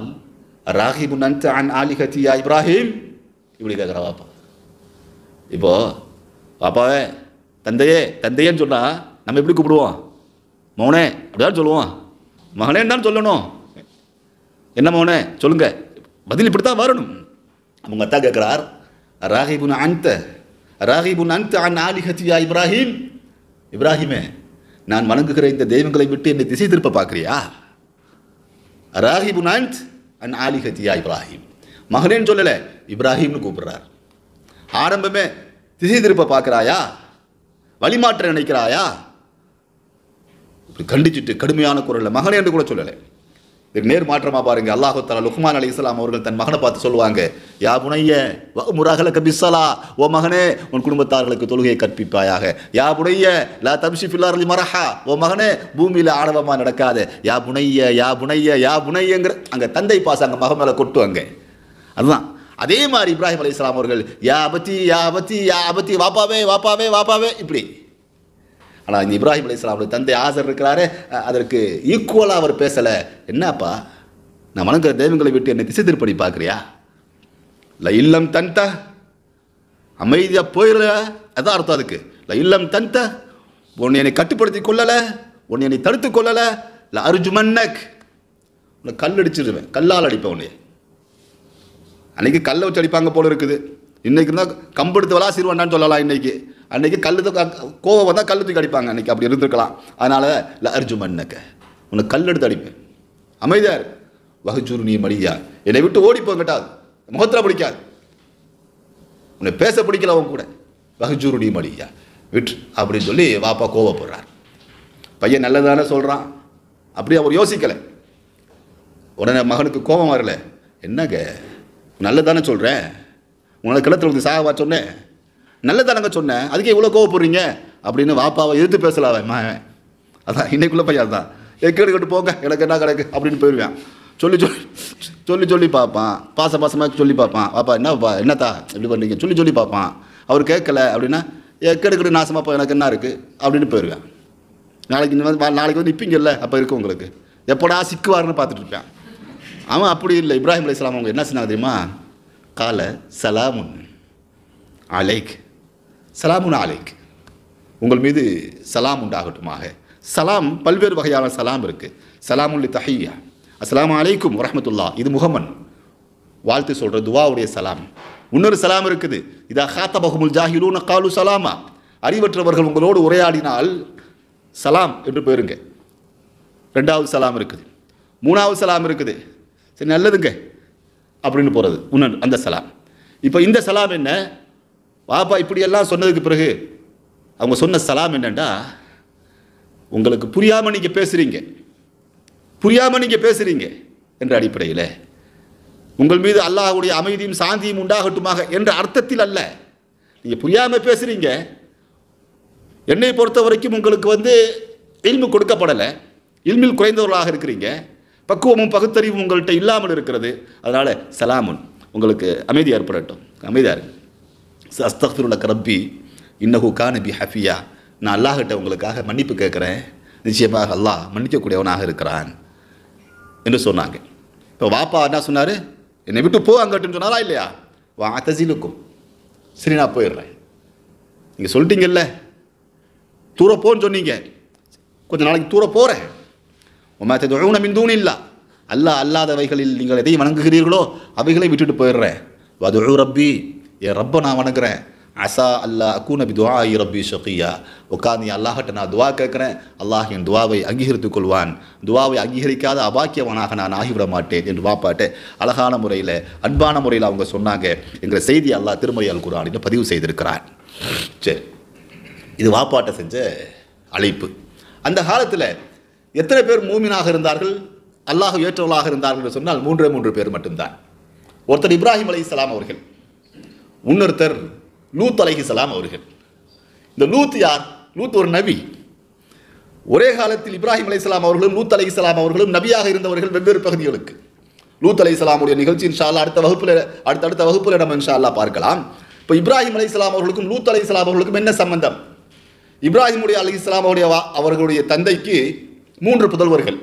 ராகிபு நன்த் அன் ஆலிஹத்தியா இப்ராஹிம் இப்படி கேட்குறா பாப்பா இப்போ பாப்பாவே தந்தையே தந்தையேன்னு சொன்னால் நம்ம எப்படி கூப்பிடுவோம் மௌனே அப்படிதான் சொல்லுவோம் மகனே தான் சொல்லணும் என்ன மௌனே சொல்லுங்கள் பதில் இப்படி தான் வரணும் அவங்க அத்தா கேட்குறார் ராகிபுன் அந்த ராகிபுன் அந்த அன் ஆலிஹத்தியா இப்ராஹிம் இப்ராஹிமே நான் வணங்குகிற இந்த தெய்வங்களை விட்டு என்னை திசை திருப்ப பார்க்குறியா ராகிபுன் அந்த் அன் ஆலிஹத்தியா இப்ராஹிம் மகனேன்னு சொல்லலை இப்ராஹிம்னு கூப்பிடுறார் ஆரம்பமே திசை திருப்ப பார்க்குறாயா வழிமாற்ற நினைக்கிறாயா கண்டிச்சுட்டு கடுமையான குரலில் மகனே என்று கூட சொல்லலை இதுக்கு நேர் மாற்றமாக பாருங்கள் அல்லாஹு தாலா லுஹ்மான் அலி இஸ்லாம் அவர்கள் தன் மகனை பார்த்து சொல்லுவாங்க யா புனைய முராகலக்க பிஸ்ஸலா ஓ மகனே உன் குடும்பத்தார்களுக்கு தொழுகையை கற்பிப்பாயாக யா புனைய லா தம்சி பில்லாரலி மரஹா ஓ மகனே பூமியில் ஆணவமாக நடக்காது யா புனைய யா புனைய யா புனையங்கிற அங்கே தந்தை பாச அங்கே மகம் மேலே கொட்டு அங்கே அதுதான் அதே மாதிரி இப்ராஹிம் அலி இஸ்லாம் அவர்கள் யா அபத்தி யா அபத்தி யா அபத்தி வாப்பாவே வாப்பாவே வாப்பாவே இப்படி ஆனால் இந்த இப்ராஹிம் அலி இஸ்லாம் தந்தை ஆசர் இருக்கிறாரே அதற்கு ஈக்குவலாக அவர் பேசலை என்னப்பா நான் வணங்குற தெய்வங்களை விட்டு என்னை திசை திருப்பணி பார்க்குறியா ல இல்லம் தன்ட அமைதியாக போயிடல அதான் அர்த்தம் அதுக்கு ல இல்லம் தன்ட உன்னை என்னை கட்டுப்படுத்தி கொள்ளலை உன்னை என்னை தடுத்து கொள்ளலை ல அர்ஜுமன்னக் உன்னை கல் அடிச்சிருவேன் கல்லால் அடிப்பேன் உன்னை அன்றைக்கி கல்லை வச்சு அடிப்பாங்க போல இருக்குது இன்றைக்கி இருந்தால் கம்பெடுத்து விளாசிடுவாண்டான்னு சொல்லலாம் இன்றைக்கி அன்றைக்கி கல் கோவம் வந்தால் கல் தூக்கி அடிப்பாங்க அன்றைக்கி அப்படி இருந்திருக்கலாம் அதனால் ல அர்ஜுமன்னக்க உன்னை கல் எடுத்து அடிப்பேன் அமைதியார் வகுச்சூர் நீ மடியா என்னை விட்டு ஓடிப்போங்கிட்டா முகத்தில் பிடிக்காது உன்னை பேச பிடிக்கல அவங்க கூட வகுஜூருடி மடியா விட்டு அப்படின்னு சொல்லி வாப்பா கோவப்படுறார் பையன் நல்லதானே சொல்கிறான் அப்படி அவர் யோசிக்கலை உடனே மகனுக்கு கோபம் வரல என்னங்க நல்லதானே சொல்கிறேன் உங்களை கிளத்தில் வந்து சாகவா சொன்னேன் நல்லதானங்க சொன்னேன் அதுக்கே இவ்வளோ கோவப்படுறீங்க அப்படின்னு வாப்பாவை எதிர்த்து பேசலாவே மகன் அதான் இன்னைக்குள்ளே பையன் தான் எக்கெடுக்கிட்டு போங்க எனக்கு என்ன கிடக்கு அப்படின்னு போயிடுவேன் சொல்லி சொல்லி சொல்லி சொல்லி பார்ப்பான் பாச பாசமாக சொல்லி பார்ப்பான் பாப்பா என்னப்பா என்னத்தா இப்படி பண்ணுறீங்க சொல்லி சொல்லி பார்ப்பான் அவர் கேட்கல அப்படின்னா எக்கெடுக்கடு நாசமாக எனக்கு என்ன இருக்குது அப்படின்னு போயிருவேன் நாளைக்கு இந்த மாதிரி நாளைக்கு வந்து நிற்பீங்கல்ல அப்போ இருக்கும் உங்களுக்கு எப்படா சிக்குவார்னு பார்த்துட்டு இருப்பேன் அவன் அப்படி இல்லை இப்ராஹிம் அலி இஸ்லாம் அவங்க என்ன சொன்னாங்க தெரியுமா காலை சலாமுன் அலைக் சலாமுன் அலைக் உங்கள் மீது சலாம் உண்டாகட்டுமாக சலாம் பல்வேறு வகையான சலாம் இருக்குது சலாமுல்லி தஹையா அஸ்லாம் அலைக்கும் வரமத்துல்லா இது முகமன் வாழ்த்து சொல்கிற துவாவுடைய சலாம் இன்னொரு சலாம் இருக்குது இதா ஹாத்த பஹமுல் ஜாஹிலூன காலு சலாமா அறிவற்றவர்கள் உங்களோடு உரையாடினால் சலாம் என்று போயிருங்க ரெண்டாவது சலாம் இருக்குது மூணாவது சலாம் இருக்குது சரி நல்லதுங்க அப்படின்னு போகிறது உன்னன் அந்த சலாம் இப்போ இந்த சலாம் என்ன வாப்பா இப்படியெல்லாம் சொன்னதுக்கு பிறகு அவங்க சொன்ன சலாம் என்னென்னா உங்களுக்கு புரியாமல் நீங்கள் பேசுகிறீங்க புரியாமல் நீங்கள் பேசுகிறீங்க என்ற அடிப்படையில் உங்கள் மீது அல்லாஹுடைய அமைதியும் சாந்தியும் உண்டாகட்டுமாக என்ற அர்த்தத்தில் அல்ல நீங்கள் புரியாமல் பேசுகிறீங்க என்னை பொறுத்த வரைக்கும் உங்களுக்கு வந்து இல்மு கொடுக்கப்படலை இல்மில் குறைந்தவர்களாக இருக்கிறீங்க பக்குவமும் பகுத்தறிவும் உங்கள்கிட்ட இல்லாமல் இருக்கிறது அதனால் சலாமுன் உங்களுக்கு அமைதி ஏற்படட்டும் அமைதியாக இருக்கு அஸ்தஃபுருல்ல கரப்பி இன்னகு கானபி ஹஃபியா நான் அல்லாஹிட்ட உங்களுக்காக மன்னிப்பு கேட்குறேன் நிச்சயமாக அல்லாஹ் மன்னிக்கக்கூடியவனாக இருக்கிறான் என்று சொன்னாங்க இப்போ வாப்பா என்ன சொன்னார் என்னை விட்டு போ அங்கட்டுன்னு சொன்னாரா இல்லையா வா தசிலுக்கும் சரி நான் போயிடுறேன் நீங்கள் சொல்லிட்டீங்கல்ல தூர போன்னு சொன்னீங்க கொஞ்சம் நாளைக்கு தூர போகிறேன் உமாத்தை தொழுன மிந்தூன் இல்லை அல்லா அல்லாதவைகளில் நீங்கள் எதையும் வணங்குகிறீர்களோ அவைகளையும் விட்டுட்டு போயிடுறேன் வது ரப்பி என் ரப்ப நான் வணங்குறேன் அசா அல்லா அக்கூன பிதுவா ரப்பி ஷக்கியா உட்காந்து அல்லாஹட்ட நான் துவா கேட்குறேன் அல்லாஹ் என் துவாவை அங்கீகரித்துக் கொள்வான் துவாவை அங்கீகரிக்காத அபாக்கியவனாக நான் ஆகிவிட மாட்டேன் என்று வாப்பாட்டு அழகான முறையில் அன்பான முறையில் அவங்க சொன்னாங்க என்கிற செய்தி அல்லாஹ் திருமறையால் குரானில் பதிவு செய்திருக்கிறான் சரி இது வாப்பாட்டை செஞ்ச அழைப்பு அந்த காலத்தில் எத்தனை பேர் மூமினாக இருந்தார்கள் அல்லாஹ் ஏற்றவர்களாக இருந்தார்கள் என்று சொன்னால் மூன்றே மூன்று பேர் மட்டும்தான் ஒருத்தர் இப்ராஹிம் அலி இஸ்லாம் அவர்கள் இன்னொருத்தர் லூத் சலாம் அவர்கள் இந்த லூத் யார் லூத் ஒரு நபி ஒரே காலத்தில் இப்ராஹிம் அலி இஸ்லாம் அவர்களும் லூத் அலி இஸ்லாம் அவர்களும் நபியாக இருந்தவர்கள் வெவ்வேறு பகுதிகளுக்கு லூத் அலி இஸ்லாமுடைய நிகழ்ச்சி இன்ஷால்லா அடுத்த வகுப்பில் அடுத்த அடுத்த வகுப்பில் இடம் இன்ஷால்லா பார்க்கலாம் இப்போ இப்ராஹிம் அலி இஸ்லாம் அவர்களுக்கும் லூத் அலி இஸ்லாம் அவர்களுக்கும் என்ன சம்பந்தம் இப்ராஹிமுடைய அலி இஸ்லாம் அவருடைய அவர்களுடைய தந்தைக்கு மூன்று புதல்வர்கள்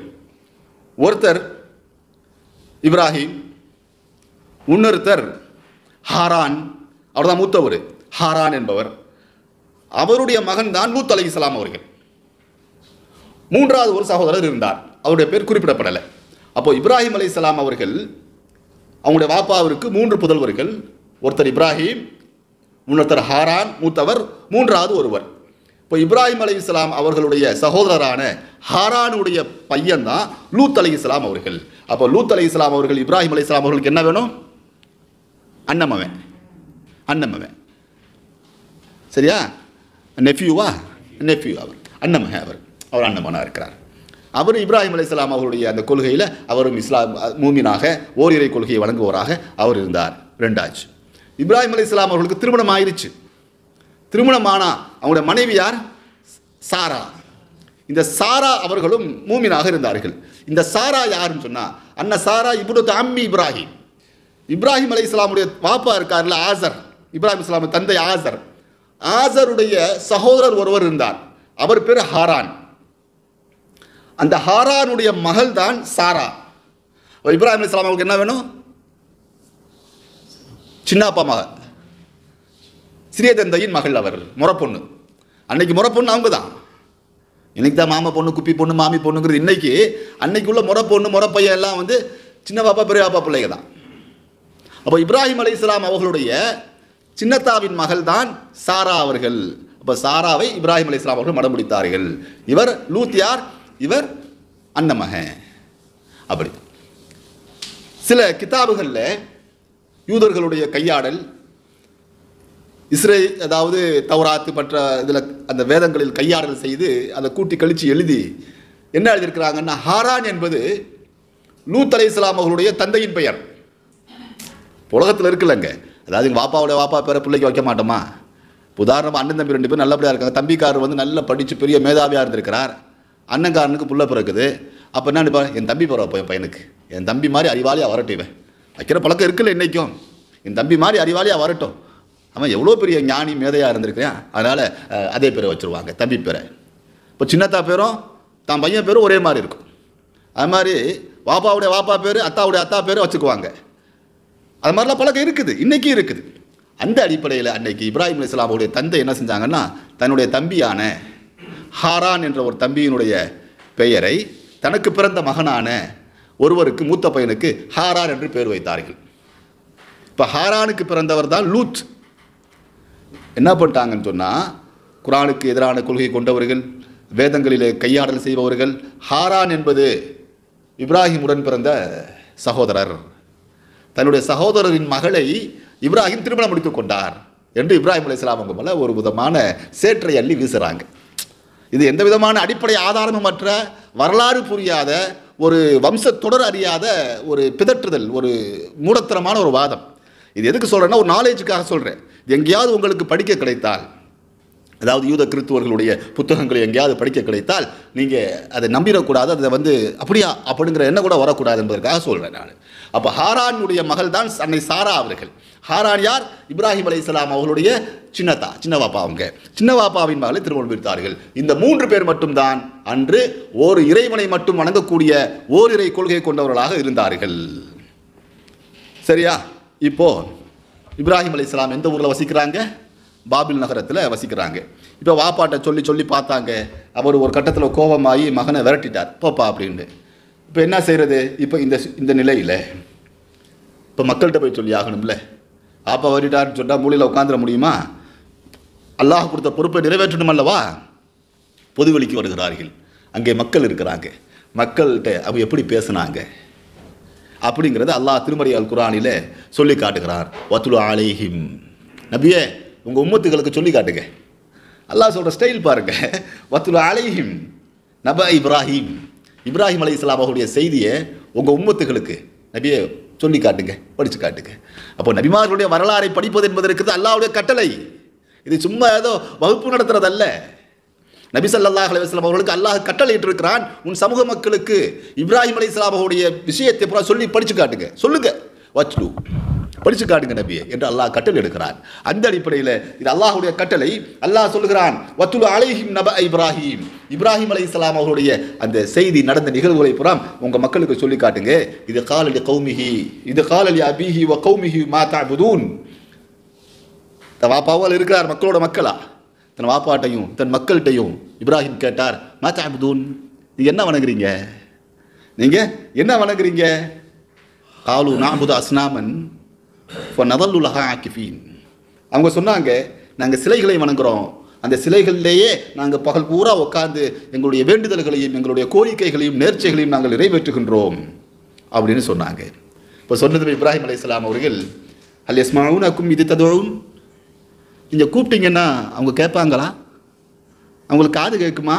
ஒருத்தர் இப்ராஹிம் இன்னொருத்தர் ஹாரான் அவர் தான் மூத்தவர் ஹாரான் என்பவர் அவருடைய மகன் தான் லூத் அலி இஸ்லாம் அவர்கள் மூன்றாவது ஒரு சகோதரர் இருந்தார் அவருடைய பேர் குறிப்பிடப்படலை அப்போது இப்ராஹிம் அலி இஸ்லாம் அவர்கள் அவங்களுடைய வாப்பாவிற்கு மூன்று புதல்வர்கள் ஒருத்தர் இப்ராஹிம் முன்னொருத்தர் ஹாரான் மூத்தவர் மூன்றாவது ஒருவர் இப்போ இப்ராஹிம் அலி இஸ்லாம் அவர்களுடைய சகோதரரான ஹாரானுடைய பையன் தான் லூத் அலி இஸ்லாம் அவர்கள் அப்போ லூத் அலி இஸ்லாம் அவர்கள் இப்ராஹிம் அலி இஸ்லாம் அவர்களுக்கு என்ன வேணும் அன்னமவன் அன்னமவன் சரியா நெஃப்யூவா நெஃப்யூ அவர் அண்ணமக அவர் அவர் அண்ணமனாக இருக்கிறார் அவர் இப்ராஹிம் அலி இஸ்லாம் அவருடைய அந்த கொள்கையில் அவரும் இஸ்லாம் மூமினாக ஓரிரை கொள்கையை வழங்குவோராக அவர் இருந்தார் ரெண்டாச்சு இப்ராஹிம் அலி இஸ்லாம் அவர்களுக்கு திருமணம் ஆயிடுச்சு திருமணம் ஆனால் அவங்களுடைய மனைவி யார் சாரா இந்த சாரா அவர்களும் மூமினாக இருந்தார்கள் இந்த சாரா யாருன்னு சொன்னால் அண்ண சாரா இப்ரு அம்மி இப்ராஹிம் இப்ராஹிம் அலி இஸ்லாமுடைய பாப்பா இருக்கார்ல ஆசர் இப்ராஹிம் இஸ்லாம் தந்தை ஆசர் ஆசருடைய சகோதரர் ஒருவர் இருந்தார் அவர் பேர் ஹாரான் அந்த ஹாரானுடைய மகள் தான் சாரா இப்ராஹிம் இஸ்லாம் அவங்களுக்கு என்ன வேணும் சின்னப்பா மகள் சிறிய தந்தையின் மகள் அவர் முறப்பொண்ணு அன்னைக்கு முறப்பொண்ணு அவங்க தான் இன்னைக்கு தான் மாமா பொண்ணு குப்பி பொண்ணு மாமி பொண்ணுங்கிறது இன்னைக்கு அன்னைக்கு உள்ள முறப்பொண்ணு முறப்பையன் எல்லாம் வந்து சின்ன பாப்பா பெரிய பாப்பா பிள்ளைங்க தான் அப்போ இப்ராஹிம் அலி இஸ்லாம் அவர்களுடைய சின்னத்தாவின் மகள் தான் சாரா அவர்கள் அப்போ சாராவை இப்ராஹிம் அலி இஸ்லாம் அவர்கள் மடம் முடித்தார்கள் இவர் லூத்தியார் இவர் அன்னமக அப்படி சில கிதாபுகளில் யூதர்களுடைய கையாடல் இஸ்ரே அதாவது தௌராத்து மற்ற இதில் அந்த வேதங்களில் கையாடல் செய்து அதை கூட்டி கழித்து எழுதி என்ன எழுதியிருக்கிறாங்கன்னா ஹாரான் என்பது லூத் அலை இஸ்லாம் அவர்களுடைய தந்தையின் பெயர் உலகத்தில் இருக்குல்லங்க அதாவது எங்கள் வாப்பாவோட வாப்பா பேர பிள்ளைக்கு வைக்க மாட்டோமா உதாரணமாக அண்ணன் தம்பி ரெண்டு பேரும் நல்லபடியாக இருக்காங்க தம்பிக்காரர் வந்து நல்லா படித்து பெரிய மேதாவியாக இருந்திருக்கிறார் அண்ணன்காரனுக்கு புள்ள பிறக்குது அப்போ என்ன நினைப்பாரு என் தம்பி பிறப்போ என் பையனுக்கு என் தம்பி மாதிரி அறிவாளியாக வரட்டுவேன் வைக்கிற பழக்கம் இருக்குல்ல இன்றைக்கும் என் தம்பி மாதிரி அறிவாளியாக வரட்டும் அவன் எவ்வளோ பெரிய ஞானி மேதையாக இருந்திருக்கிறேன் அதனால் அதே பேரை வச்சுருவாங்க தம்பி பேரை இப்போ சின்னத்தா பேரும் தான் பையன் பேரும் ஒரே மாதிரி இருக்கும் அது மாதிரி வாப்பாவுடைய வாப்பா பேர் அத்தாவுடைய அத்தா பேரை வச்சுக்குவாங்க அது மாதிரிலாம் பழக்கம் இருக்குது இன்றைக்கி இருக்குது அந்த அடிப்படையில் அன்னைக்கு இப்ராஹிம் அலி இஸ்லாமுடைய தந்தை என்ன செஞ்சாங்கன்னா தன்னுடைய தம்பியான ஹாரான் என்ற ஒரு தம்பியினுடைய பெயரை தனக்கு பிறந்த மகனான ஒருவருக்கு மூத்த பையனுக்கு ஹாரான் என்று பெயர் வைத்தார்கள் இப்போ ஹாரானுக்கு பிறந்தவர் தான் லூத் என்ன பண்ணிட்டாங்கன்னு சொன்னால் குரானுக்கு எதிரான கொள்கை கொண்டவர்கள் வேதங்களிலே கையாடல் செய்பவர்கள் ஹாரான் என்பது இப்ராஹிமுடன் பிறந்த சகோதரர் தன்னுடைய சகோதரரின் மகளை இப்ராஹிம் திருமணம் முடித்து கொண்டார் என்று இப்ராஹிம் அலி இஸ்லாமுங்க மேலே ஒரு விதமான சேற்றை அள்ளி வீசுகிறாங்க இது எந்த விதமான அடிப்படை ஆதாரமுமற்ற வரலாறு புரியாத ஒரு வம்ச தொடர் அறியாத ஒரு பிதற்றுதல் ஒரு மூடத்தனமான ஒரு வாதம் இது எதுக்கு சொல்கிறேன்னா ஒரு நாலேஜுக்காக சொல்கிறேன் எங்கேயாவது உங்களுக்கு படிக்க கிடைத்தால் அதாவது யூத கிறித்துவர்களுடைய புத்தகங்களை எங்கேயாவது படிக்க கிடைத்தால் நீங்கள் அதை நம்பிடக்கூடாது அதை வந்து அப்படியா அப்படிங்கிற எண்ணம் கூட வரக்கூடாது என்பதற்காக சொல்கிறேன் நான் அப்போ ஹாரானுடைய மகள் தான் அன்னை சாரா அவர்கள் ஹாரான் யார் இப்ராஹிம் அலி இஸ்லாம் அவர்களுடைய சின்னத்தா சின்ன வாப்பா அவங்க சின்ன வாப்பாவின் மகளை திருமணம் பிடித்தார்கள் இந்த மூன்று பேர் மட்டும்தான் அன்று ஓர் இறைவனை மட்டும் வணங்கக்கூடிய ஓர் இறை கொள்கை கொண்டவர்களாக இருந்தார்கள் சரியா இப்போ இப்ராஹிம் அலி இஸ்லாம் எந்த ஊரில் வசிக்கிறாங்க பாபில் நகரத்தில் வசிக்கிறாங்க இப்போ வாப்பாட்டை சொல்லி சொல்லி பார்த்தாங்க அவர் ஒரு கட்டத்தில் கோபமாகி மகனை விரட்டிட்டார் போப்பா அப்படின்ட்டு இப்போ என்ன செய்கிறது இப்போ இந்த இந்த நிலையில் இப்போ மக்கள்கிட்ட போய் சொல்லி ஆகணும்ல ஆப்பா வருட்டார்னு சொல்லிட்டா மூலையில் உட்காந்துட முடியுமா அல்லாஹ் கொடுத்த பொறுப்பை நிறைவேற்றணும் அல்லவா பொதுவெளிக்கு வருகிறார்கள் அங்கே மக்கள் இருக்கிறாங்க மக்கள்கிட்ட அவங்க எப்படி பேசுனாங்க அப்படிங்கிறத அல்லாஹ் திருமறையால் குரானில் சொல்லி காட்டுகிறார் வத்துலு ஆலேஹிம் நபியே உங்கள் உம்மத்துகளுக்கு சொல்லி காட்டுங்க அல்லாஹ் சொல்கிற ஸ்டைல் பாருங்கள் வத்துல அலையும் நப இப்ராஹிம் இப்ராஹிம் அலி இஸ்லாம் அவருடைய செய்தியை உங்கள் உம்மத்துகளுக்கு நபியை சொல்லி காட்டுங்க படித்து காட்டுங்க அப்போ நபிமார்களுடைய வரலாறை படிப்பது என்பது இருக்குது அல்லாவுடைய கட்டளை இது சும்மா ஏதோ வகுப்பு நடத்துறதல்ல நபி சல்லாஹ் அலுவலாம் அவர்களுக்கு அல்லாஹ் கட்டளையிட்டிருக்கிறான் உன் சமூக மக்களுக்கு இப்ராஹிம் அலி இஸ்லாம் அவருடைய விஷயத்தை பூரா சொல்லி படித்து காட்டுங்க சொல்லுங்க வச்சு படித்து காட்டுங்க நபியே என்று அல்லாஹ் கட்டளை எடுக்கிறான் அந்த அடிப்படையில் இது அல்லாஹுடைய கட்டளை அல்லாஹ் சொல்கிறான் வத்துல் அலைஹிம் நப இப்ராஹிம் இப்ராஹிம் அலி இஸ்லாம் அவருடைய அந்த செய்தி நடந்த நிகழ்வுகளை புறம் உங்கள் மக்களுக்கு சொல்லி காட்டுங்க இது காலடி கௌமிஹி இது காலடி அபிஹி வ கௌமிஹி மாதா புதூன் தன் வாப்பாவால் இருக்கிறார் மக்களோட மக்களா தன் வாப்பாட்டையும் தன் மக்கள்கிட்டையும் இப்ராஹிம் கேட்டார் மாதா புதூன் இது என்ன வணங்குறீங்க நீங்கள் என்ன வணங்குறீங்க காலு நாமுதா அஸ்னாமன் இப்போ நதல் உலகா ஆக்கிஃபீன் அவங்க சொன்னாங்க நாங்கள் சிலைகளை வணங்குறோம் அந்த சிலைகளிலேயே நாங்கள் பகல் பூரா உட்காந்து எங்களுடைய வேண்டுதல்களையும் எங்களுடைய கோரிக்கைகளையும் நேர்ச்சைகளையும் நாங்கள் நிறைவேற்றுகின்றோம் அப்படின்னு சொன்னாங்க இப்போ சொன்னது இப்ராஹிம் அலி இஸ்லாம் அவர்கள் அல் எஸ்மாவும் அக்கும் இது ததோவும் நீங்கள் கூப்பிட்டீங்கன்னா அவங்க கேட்பாங்களா அவங்களுக்கு காது கேட்குமா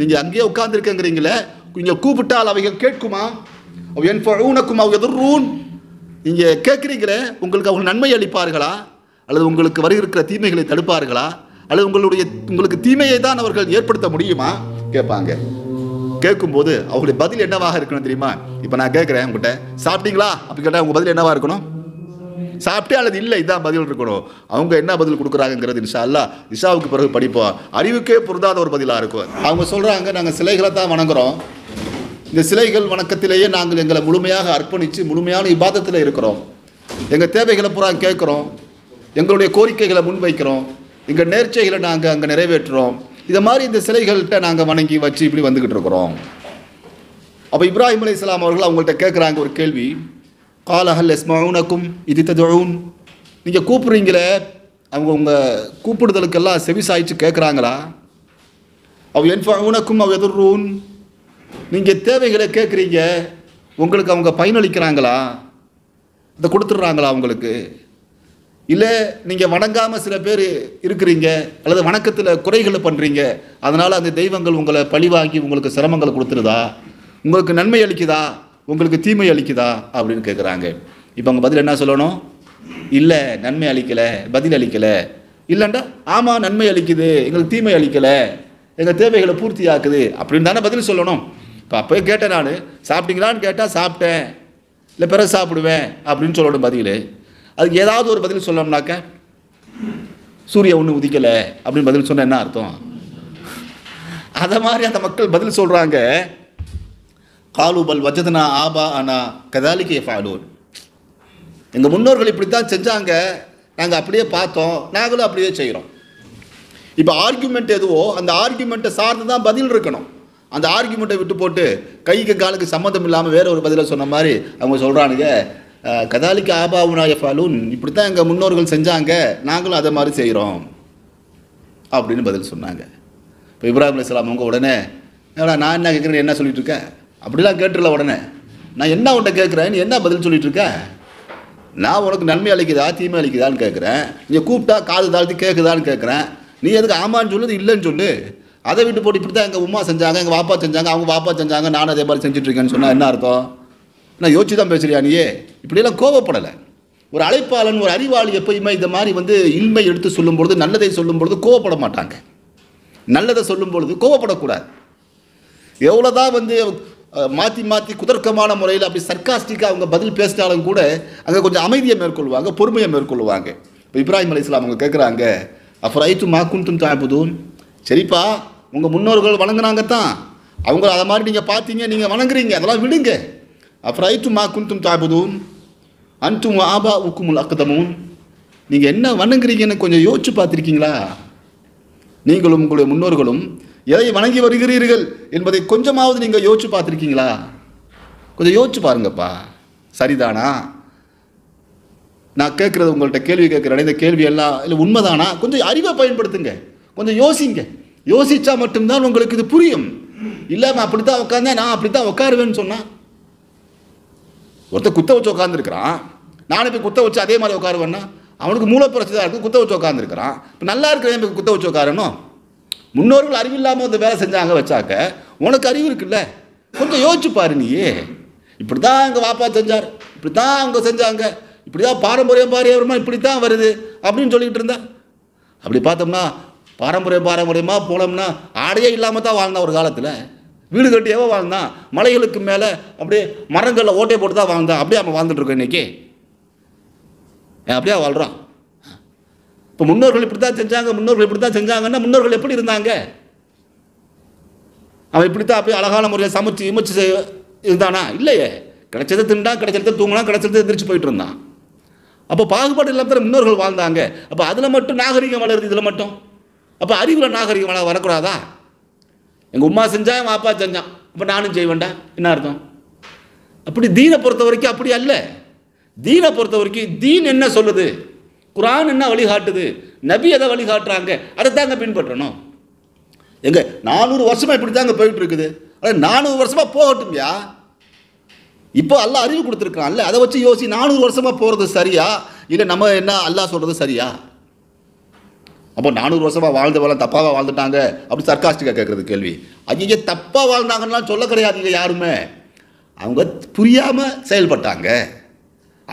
நீங்கள் அங்கேயே உட்காந்துருக்கங்கிறீங்களே நீங்கள் கூப்பிட்டால் அவைகள் கேட்குமா அவ என் உனக்கும் அவ் எதிர்றூன் இங்கே கேட்குறீங்களே உங்களுக்கு அவங்க நன்மை அளிப்பார்களா அல்லது உங்களுக்கு வர இருக்கிற தீமைகளை தடுப்பார்களா அல்லது உங்களுடைய உங்களுக்கு தீமையை தான் அவர்கள் ஏற்படுத்த முடியுமா கேட்பாங்க கேட்கும்போது அவங்களுடைய பதில் என்னவாக இருக்கணும் தெரியுமா இப்போ நான் கேட்குறேன் உங்கள்கிட்ட சாப்பிட்டீங்களா அப்படி கேட்டால் உங்கள் பதில் என்னவாக இருக்கணும் சாப்பிட்டே அல்லது இல்லை இதான் பதில் இருக்கணும் அவங்க என்ன பதில் கொடுக்குறாங்கிறது இன்ஷா அல்லா இஷாவுக்கு பிறகு படிப்போம் அறிவுக்கே பொருந்தாத ஒரு பதிலாக இருக்கும் அவங்க சொல்கிறாங்க நாங்கள் சிலைகளை தான் வணங்குறோம் இந்த சிலைகள் வணக்கத்திலேயே நாங்கள் எங்களை முழுமையாக அர்ப்பணித்து முழுமையான இபாதத்தில் இருக்கிறோம் எங்கள் தேவைகளை பூரா கேட்குறோம் எங்களுடைய கோரிக்கைகளை முன்வைக்கிறோம் எங்கள் நேர்ச்சைகளை நாங்கள் அங்கே நிறைவேற்றுறோம் இதை மாதிரி இந்த சிலைகள்கிட்ட நாங்கள் வணங்கி வச்சு இப்படி வந்துக்கிட்டு இருக்கிறோம் அப்போ இப்ராஹிம் அலி இஸ்லாம் அவர்கள் அவங்கள்ட்ட கேட்குறாங்க ஒரு கேள்வி காலஹல் எஸ்மௌனக்கும் இது தஜூன் நீங்கள் கூப்பிட்றீங்களே அவங்க உங்கள் கூப்பிடுதலுக்கெல்லாம் செவி சாய்ச்சி கேட்குறாங்களா அவள் என் உனக்கும் அவ் எதிர்ரூன் நீங்கள் தேவைகளை கேட்குறீங்க உங்களுக்கு அவங்க பயனளிக்கிறாங்களா அதை கொடுத்துட்றாங்களா அவங்களுக்கு இல்லை நீங்கள் வணங்காமல் சில பேர் இருக்கிறீங்க அல்லது வணக்கத்தில் குறைகளை பண்ணுறீங்க அதனால் அந்த தெய்வங்கள் உங்களை பழிவாங்கி உங்களுக்கு சிரமங்களை கொடுத்துருதா உங்களுக்கு நன்மை அளிக்குதா உங்களுக்கு தீமை அளிக்குதா அப்படின்னு கேட்குறாங்க இப்போ அவங்க பதில் என்ன சொல்லணும் இல்லை நன்மை அளிக்கலை பதில் அளிக்கலை இல்லைண்டா ஆமாம் நன்மை அளிக்குது எங்களுக்கு தீமை அளிக்கலை எங்கள் தேவைகளை பூர்த்தி ஆக்குது அப்படின்னு தானே பதில் சொல்லணும் இப்போ அப்போயே கேட்டேன் நான் சாப்பிட்டீங்களான்னு கேட்டால் சாப்பிட்டேன் இல்லை பிறகு சாப்பிடுவேன் அப்படின்னு சொல்லணும் பதில் அதுக்கு ஏதாவது ஒரு பதில் சொல்லோம்னாக்க சூரிய ஒன்றும் உதிக்கலை அப்படின்னு பதில் சொன்னால் என்ன அர்த்தம் அதை மாதிரி அந்த மக்கள் பதில் சொல்கிறாங்க காலுபல் வஜதனா ஆபா அனா கதாலிக்கு ஃபாலூர் எங்கள் முன்னோர்கள் இப்படி தான் செஞ்சாங்க நாங்கள் அப்படியே பார்த்தோம் நாங்களும் அப்படியே செய்கிறோம் இப்போ ஆர்கியூமெண்ட் எதுவோ அந்த ஆர்குமெண்ட்டை சார்ந்து தான் பதில் இருக்கணும் அந்த ஆர்கியூமெண்ட்டை விட்டு போட்டு கைக்கு காலுக்கு சம்மந்தம் இல்லாமல் வேற ஒரு பதிலை சொன்ன மாதிரி அவங்க சொல்கிறானுங்க கதாலிக்கு ஆபாவுனாய ஃபாலூன் இப்படி தான் எங்கள் முன்னோர்கள் செஞ்சாங்க நாங்களும் அதை மாதிரி செய்கிறோம் அப்படின்னு பதில் சொன்னாங்க இப்போ இப்ராஹிம் அலிஸ்லாம் அவங்க உடனே ஏடா நான் என்ன கேட்குறேன் என்ன சொல்லிகிட்டு இருக்கேன் அப்படிலாம் கேட்டுல உடனே நான் என்ன உன்ட்ட கேட்குறேன் என்ன பதில் சொல்லிட்டு நான் உனக்கு நன்மை அளிக்குதா தீமை அளிக்குதான்னு கேட்குறேன் நீங்கள் கூப்பிட்டா காது தாழ்த்தி கேட்குதான்னு கேட்குறேன் நீ எதுக்கு ஆமான்னு சொல்லுது இல்லைன்னு சொல்லு அதை விட்டு போட்டு இப்படி தான் எங்கள் உமா செஞ்சாங்க எங்கள் பாப்பா செஞ்சாங்க அவங்க பாப்பா செஞ்சாங்க நானும் அதே மாதிரி செஞ்சுட்ருக்கேன்னு சொன்னால் என்ன அர்த்தம் நான் யோசிச்சு தான் பேசுறியா நீயே இப்படியெல்லாம் கோவப்படலை ஒரு அழைப்பாளன் ஒரு அறிவாளி எப்பயுமே இந்த மாதிரி வந்து இன்மை எடுத்து சொல்லும்பொழுது நல்லதை சொல்லும்பொழுது கோவப்பட மாட்டாங்க நல்லதை சொல்லும்பொழுது கோவப்படக்கூடாது எவ்வளோதான் வந்து மாற்றி மாற்றி குதர்க்கமான முறையில் அப்படி சர்க்காஸ்டிக்காக அவங்க பதில் பேசினாலும் கூட அங்கே கொஞ்சம் அமைதியை மேற்கொள்வாங்க பொறுமையை மேற்கொள்வாங்க இப்போ இப்ராஹிம் அலி இஸ்லாம் அவங்க கேட்குறாங்க அப்புறம் ஐத்து மாக்குன்தும் புதும் சரிப்பா உங்கள் முன்னோர்கள் தான் அவங்க அதை மாதிரி நீங்கள் பார்த்தீங்க நீங்கள் வணங்குறீங்க அதெல்லாம் விடுங்க அப்புறம் ஐத்து மா குந்தும் தாபுதும் அன்டும் ஆபா உக்குமுல் அக்கதமும் நீங்கள் என்ன வணங்குறீங்கன்னு கொஞ்சம் யோசிச்சு பார்த்துருக்கீங்களா நீங்களும் உங்களுடைய முன்னோர்களும் எதை வணங்கி வருகிறீர்கள் என்பதை கொஞ்சமாவது நீங்கள் யோசிச்சு பார்த்துருக்கீங்களா கொஞ்சம் யோசிச்சு பாருங்கப்பா சரிதானா நான் கேட்குறது உங்கள்கிட்ட கேள்வி கேட்குறேன் இந்த கேள்வி எல்லாம் இல்லை உண்மைதானா கொஞ்சம் அறிவை பயன்படுத்துங்க கொஞ்சம் யோசிங்க யோசிச்சா மட்டும்தான் உங்களுக்கு இது புரியும் இல்லாமல் அப்படித்தான் உட்காந்தேன் நான் அப்படித்தான் உட்காருவேன்னு சொன்னான் ஒருத்தர் குத்த வச்சு உட்காந்துருக்கிறான் நானும் போய் குத்த வச்சு அதே மாதிரி உட்காருவேன்னா அவனுக்கு மூலப்புரட்சி தான் இருக்குது குத்த வச்சு உட்காந்துருக்கிறான் இப்போ நல்லா இருக்கிறேன் இப்ப குத்த வச்சு உட்காரணும் முன்னோர்கள் அறிவில்லாமல் வந்து வேலை செஞ்சாங்க வச்சாக்க உனக்கு அறிவு இருக்குல்ல கொஞ்சம் யோசிச்சு பாரு நீயே இப்படி தான் வாப்பா செஞ்சார் இப்படி தான் அவங்க செஞ்சாங்க இப்படி தான் பாரம்பரியம் பாரம்பரியமாக இப்படி தான் வருது அப்படின்னு சொல்லிக்கிட்டு இருந்தா அப்படி பார்த்தோம்னா பாரம்பரிய பாரம்பரியமாக போனோம்னா ஆடையே இல்லாமல் தான் வாழ்ந்தான் ஒரு காலத்தில் வீடு கட்டியாவோ வாழ்ந்தான் மலைகளுக்கு மேலே அப்படியே மரங்களில் ஓட்டை போட்டு தான் வாழ்ந்தான் அப்படியே அவன் வாழ்ந்துட்டுருக்கோம் இன்றைக்கி அப்படியே வாழ்கிறான் இப்போ முன்னோர்கள் இப்படி தான் செஞ்சாங்க முன்னோர்கள் இப்படி தான் செஞ்சாங்கன்னா முன்னோர்கள் எப்படி இருந்தாங்க அவன் இப்படி தான் அப்படியே அழகான முறையில் சமைச்சு இமைச்சு இருந்தானா இல்லையே கிடைச்சதை திண்டா கிடைச்சதை தூங்கினா கிடைச்சதை எந்திரிச்சு போயிட்டு இருந்தான் அப்போ பாகுபாடு இல்லாமல் முன்னோர்கள் வாழ்ந்தாங்க அப்போ அதில் மட்டும் நாகரிகம் வளருது இதில் மட்டும் அப்போ அறிவில் நாகரிகம் வரக்கூடாதா எங்கள் உமா செஞ்சா என் அப்பா செஞ்சான் இப்போ நானும் செய்வேண்டா என்ன அர்த்தம் அப்படி தீனை பொறுத்த வரைக்கும் அப்படி அல்ல தீனை பொறுத்த வரைக்கும் தீன் என்ன சொல்லுது குரான் என்ன வழிகாட்டுது நபி எதை வழிகாட்டுறாங்க அதை தாங்க பின்பற்றணும் எங்க நானூறு வருஷமாக இப்படி தாங்க போயிட்டு இருக்குது ஆனால் நானூறு வருஷமாக போகட்டும்யா இப்போ அல்லா அறிவு கொடுத்துருக்கான்ல அதை வச்சு யோசி நானூறு வருஷமாக போகிறது சரியா இல்லை நம்ம என்ன அல்லா சொல்கிறது சரியா அப்போ நானூறு வருஷமாக வாழ்ந்தவெல்லாம் தப்பாக வாழ்ந்துட்டாங்க அப்படி சர்க்காஸ்டிக்காக கேட்குறது கேள்வி ஐயா தப்பாக வாழ்ந்தாங்கன்னா சொல்ல கிடையாது யாருமே அவங்க புரியாமல் செயல்பட்டாங்க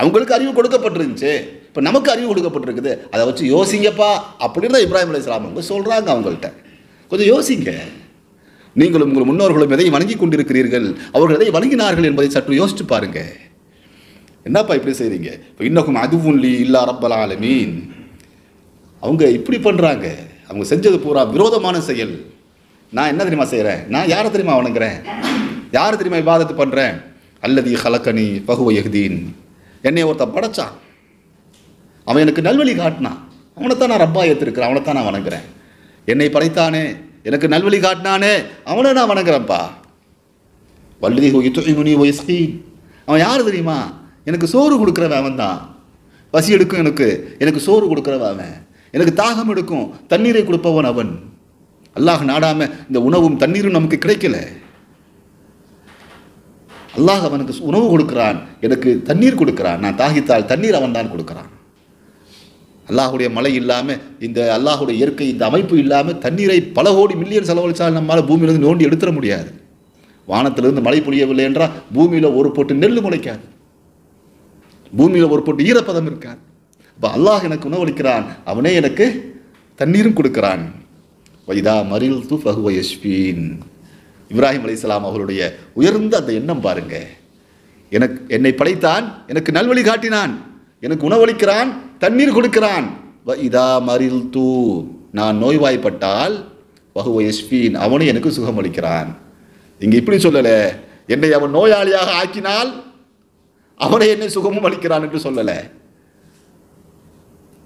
அவங்களுக்கு அறிவு கொடுக்கப்பட்டிருந்துச்சு இப்போ நமக்கு அறிவு கொடுக்கப்பட்டிருக்குது அதை வச்சு யோசிங்கப்பா அப்படின்னு தான் இப்ராஹிம் அலி இஸ்லாம் அவங்க சொல்கிறாங்க அவங்கள்ட்ட கொஞ்சம் யோசிங்க நீங்களும் உங்கள் முன்னோர்களும் எதையும் வணங்கி கொண்டிருக்கிறீர்கள் அவர்கள் எதை வணங்கினார்கள் என்பதை சற்று யோசித்து பாருங்கள் என்னப்பா இப்படி செய்கிறீங்க இப்போ இன்னக்கும் அதுவும் இல்லை இல்லா அவங்க இப்படி பண்ணுறாங்க அவங்க செஞ்சது பூரா விரோதமான செயல் நான் என்ன தெரியுமா செய்கிறேன் நான் யாரை தெரியுமா வணங்குறேன் யார் தெரியுமா விவாதத்து பண்ணுறேன் அல்லதி ஹலக்கனி பகுவயகுதீன் என்னை ஒருத்த படைச்சான் அவன் எனக்கு நல்வழி காட்டினான் அவனைத்தான் நான் ரப்பா ஏற்றிருக்கிறேன் அவனைத்தான் நான் வணங்குறேன் என்னை படைத்தானே எனக்கு நல்வழி காட்டினானே அவனை நான் வணங்குறேன்ப்பா வல்லதி ஒய்த்துனி ஒய்ஸ்கி அவன் யார் தெரியுமா எனக்கு சோறு கொடுக்குறவன் அவன் தான் பசி எடுக்கும் எனக்கு எனக்கு சோறு கொடுக்குறவன் அவன் எனக்கு தாகம் எடுக்கும் தண்ணீரை கொடுப்பவன் அவன் அல்லாஹ் நாடாமல் இந்த உணவும் தண்ணீரும் நமக்கு கிடைக்கல அல்லாஹ் அவனுக்கு உணவு கொடுக்கிறான் எனக்கு தண்ணீர் கொடுக்கிறான் நான் தாகித்தால் தண்ணீர் அவன் தான் கொடுக்கிறான் அல்லாஹுடைய மழை இல்லாமல் இந்த அல்லாஹுடைய இயற்கை இந்த அமைப்பு இல்லாமல் தண்ணீரை பல கோடி மில்லியன் செலவழித்தால் நம்மளால் பூமியிலிருந்து நோண்டி எடுத்துட முடியாது வானத்திலிருந்து மழை பொழியவில்லை என்றால் பூமியில் ஒரு பொட்டு நெல் முளைக்காது பூமியில் ஒரு பொட்டு ஈரப்பதம் இருக்காது இப்போ அல்லாஹ் எனக்கு உணவளிக்கிறான் அவனே எனக்கு தண்ணீரும் கொடுக்கிறான் வைதா மரில் து ஃபஹுவ இப்ராஹிம் அலி இஸ்லாம் அவருடைய உயர்ந்த அந்த எண்ணம் பாருங்க எனக்கு என்னை படைத்தான் எனக்கு நல்வழி காட்டினான் எனக்கு உணவளிக்கிறான் தண்ணீர் கொடுக்கிறான் இதா மரில் தூ நான் நோய்வாய்ப்பட்டால் வகுவ யஸ்பீன் அவனும் எனக்கு சுகம் அளிக்கிறான் இங்கே இப்படி சொல்லலை என்னை அவன் நோயாளியாக ஆக்கினால் அவனை என்னை சுகமும் அளிக்கிறான் என்று சொல்லலை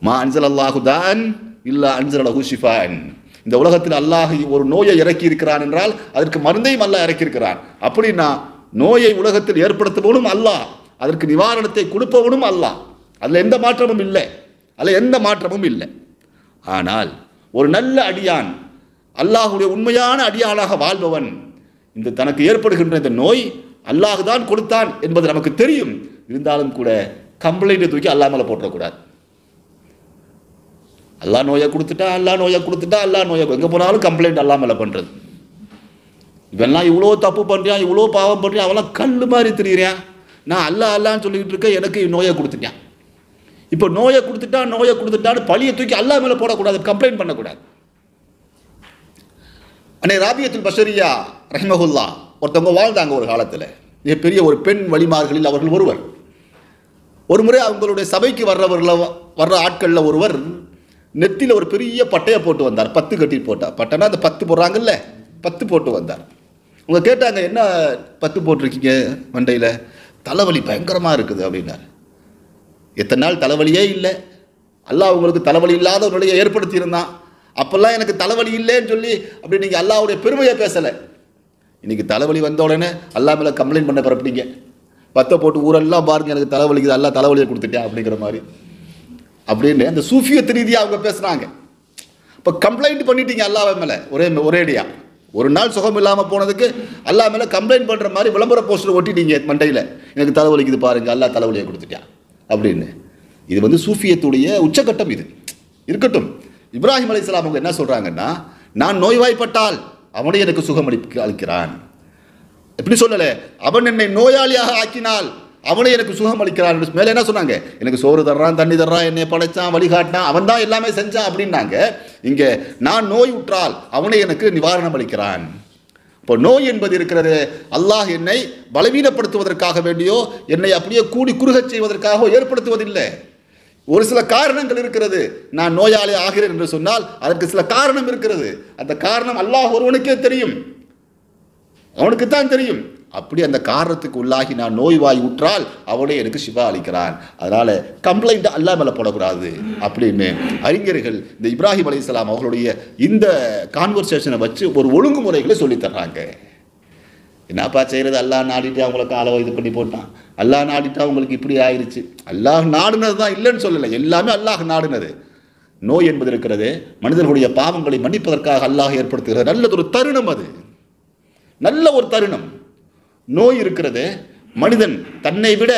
மா அன்சல் அல்லாஹு தான் இல்லா அன்சல் அலஹு ஷிஃபான் இந்த உலகத்தில் அல்லாஹ் ஒரு நோயை இறக்கி இருக்கிறான் என்றால் அதற்கு மருந்தையும் அல்லாஹ் இறக்கியிருக்கிறான் அப்படின்னா நோயை உலகத்தில் ஏற்படுத்துபவனும் அல்லாஹ் அதற்கு நிவாரணத்தை கொடுப்பவனும் அல்லாஹ் அதில் எந்த மாற்றமும் இல்லை அதில் எந்த மாற்றமும் இல்லை ஆனால் ஒரு நல்ல அடியான் அல்லாஹுடைய உண்மையான அடியானாக வாழ்பவன் இந்த தனக்கு ஏற்படுகின்ற இந்த நோய் அல்லாஹ் தான் கொடுத்தான் என்பது நமக்கு தெரியும் இருந்தாலும் கூட கம்ப்ளைண்ட்டை தூக்கி அல்லாமல் போட்டக்கூடாது எல்லா நோயை கொடுத்துட்டா எல்லா நோயை கொடுத்துட்டா எல்லா நோயை எங்கே போனாலும் கம்ப்ளைண்ட் அல்லாமல் மேலே பண்ணுறது இவெல்லாம் இவ்வளோ தப்பு பண்ணுறியா இவ்வளோ பாவம் பண்ணுறியா அவெல்லாம் கல் மாதிரி தெரியுறான் நான் அல்ல அல்லான்னு சொல்லிக்கிட்டு இருக்கேன் எனக்கு நோயை கொடுத்துட்டேன் இப்போ நோயை கொடுத்துட்டா நோயை கொடுத்துட்டான்னு பழியை தூக்கி அல்லா மேலே போடக்கூடாது கம்ப்ளைண்ட் பண்ணக்கூடாது அன்னை ராபியத்துல் பஷரியா ரஹ்மகுல்லா ஒருத்தவங்க வாழ்ந்தாங்க ஒரு காலத்தில் மிகப்பெரிய ஒரு பெண் வழிமார்களில் அவர்கள் ஒருவர் ஒரு முறை அவங்களுடைய சபைக்கு வர்றவர்கள வர்ற ஆட்களில் ஒருவர் நெத்தியில் ஒரு பெரிய பட்டையை போட்டு வந்தார் பத்து கட்டி போட்டார் பட்டைனா அந்த பத்து போடுறாங்கல்ல பத்து போட்டு வந்தார் உங்கள் கேட்டாங்க என்ன பத்து போட்டிருக்கீங்க மண்டையில் தலைவலி பயங்கரமாக இருக்குது அப்படின்னார் எத்தனை நாள் தலைவலியே இல்லை அல்லாஹ் உங்களுக்கு தலைவலி இல்லாத ஒரு நிலையை ஏற்படுத்தியிருந்தான் அப்போல்லாம் எனக்கு தலைவலி இல்லைன்னு சொல்லி அப்படி நீங்கள் அல்லாவுடைய பெருமையை பேசலை இன்றைக்கி தலைவலி வந்த உடனே அல்லா மேலே கம்ப்ளைண்ட் பண்ண பரப்பிட்டீங்க பத்தை போட்டு ஊரெல்லாம் பாருங்கள் எனக்கு தலைவலிக்குது எல்லாம் தலைவலியை கொடுத்துட்டேன் அப்படிங்கிற மாதிரி அப்படின்னு அந்த சூஃபியத்து ரீதியாக அவங்க பேசுகிறாங்க இப்போ கம்ப்ளைண்ட் பண்ணிட்டீங்க அல்லாவை மேலே ஒரே ஒரேடியா ஒரு நாள் சுகம் இல்லாமல் போனதுக்கு அல்லா மேலே கம்ப்ளைண்ட் பண்ணுற மாதிரி விளம்பர போஸ்டர் ஒட்டிட்டீங்க மண்டையில் எனக்கு தலைவலிக்குது பாருங்கள் அல்லா தலைவலியை கொடுத்துட்டான் அப்படின்னு இது வந்து சூஃபியத்துடைய உச்சக்கட்டம் இது இருக்கட்டும் இப்ராஹிம் அலி இஸ்லாம் அவங்க என்ன சொல்கிறாங்கன்னா நான் நோய்வாய்ப்பட்டால் அவனே எனக்கு சுகம் அளிக்க அளிக்கிறான் எப்படி சொல்லலை அவன் என்னை நோயாளியாக ஆக்கினால் அவனே எனக்கு சுகம் அளிக்கிறான் மேலே என்ன சொன்னாங்க எனக்கு சோறு தர்றான் தண்ணி தர்றான் என்னை படைச்சான் வழிகாட்டினான் அவன் தான் எல்லாமே செஞ்சான் அப்படின்னாங்க இங்கே நான் நோய் உற்றால் அவனே எனக்கு நிவாரணம் அளிக்கிறான் இப்போ நோய் என்பது இருக்கிறது அல்லாஹ் என்னை பலவீனப்படுத்துவதற்காக வேண்டியோ என்னை அப்படியே கூடி குறுகச் செய்வதற்காக ஏற்படுத்துவதில்லை ஒரு சில காரணங்கள் இருக்கிறது நான் நோயாளி ஆகிறேன் என்று சொன்னால் அதற்கு சில காரணம் இருக்கிறது அந்த காரணம் அல்லாஹ் ஒருவனுக்கே தெரியும் அவனுக்கு தான் தெரியும் அப்படி அந்த காரணத்துக்கு உள்ளாகி நான் நோய்வாய் உற்றால் அவனே எனக்கு சிவா அளிக்கிறான் அதனால் கம்ப்ளைண்ட் அல்லா மேலே போடக்கூடாது அப்படின்னு அறிஞர்கள் இந்த இப்ராஹிம் அலி இஸ்லாம் அவர்களுடைய இந்த கான்வர்சேஷனை வச்சு ஒரு ஒழுங்குமுறைகளை சொல்லித்தர்றாங்க என்னப்பா செய்கிறது அல்லா நாடிட்டு அவங்களுக்கு அளவை இது பண்ணி போட்டான் அல்லா நாடிட்டு அவங்களுக்கு இப்படி ஆயிடுச்சு அல்லாஹ் நாடுனது தான் இல்லைன்னு சொல்லலை எல்லாமே அல்லாஹ் நாடுனது நோய் என்பது இருக்கிறது மனிதர்களுடைய பாவங்களை மன்னிப்பதற்காக அல்லாஹ் ஏற்படுத்துகிறது நல்லது ஒரு தருணம் அது நல்ல ஒரு தருணம் நோய் இருக்கிறது மனிதன் தன்னை விட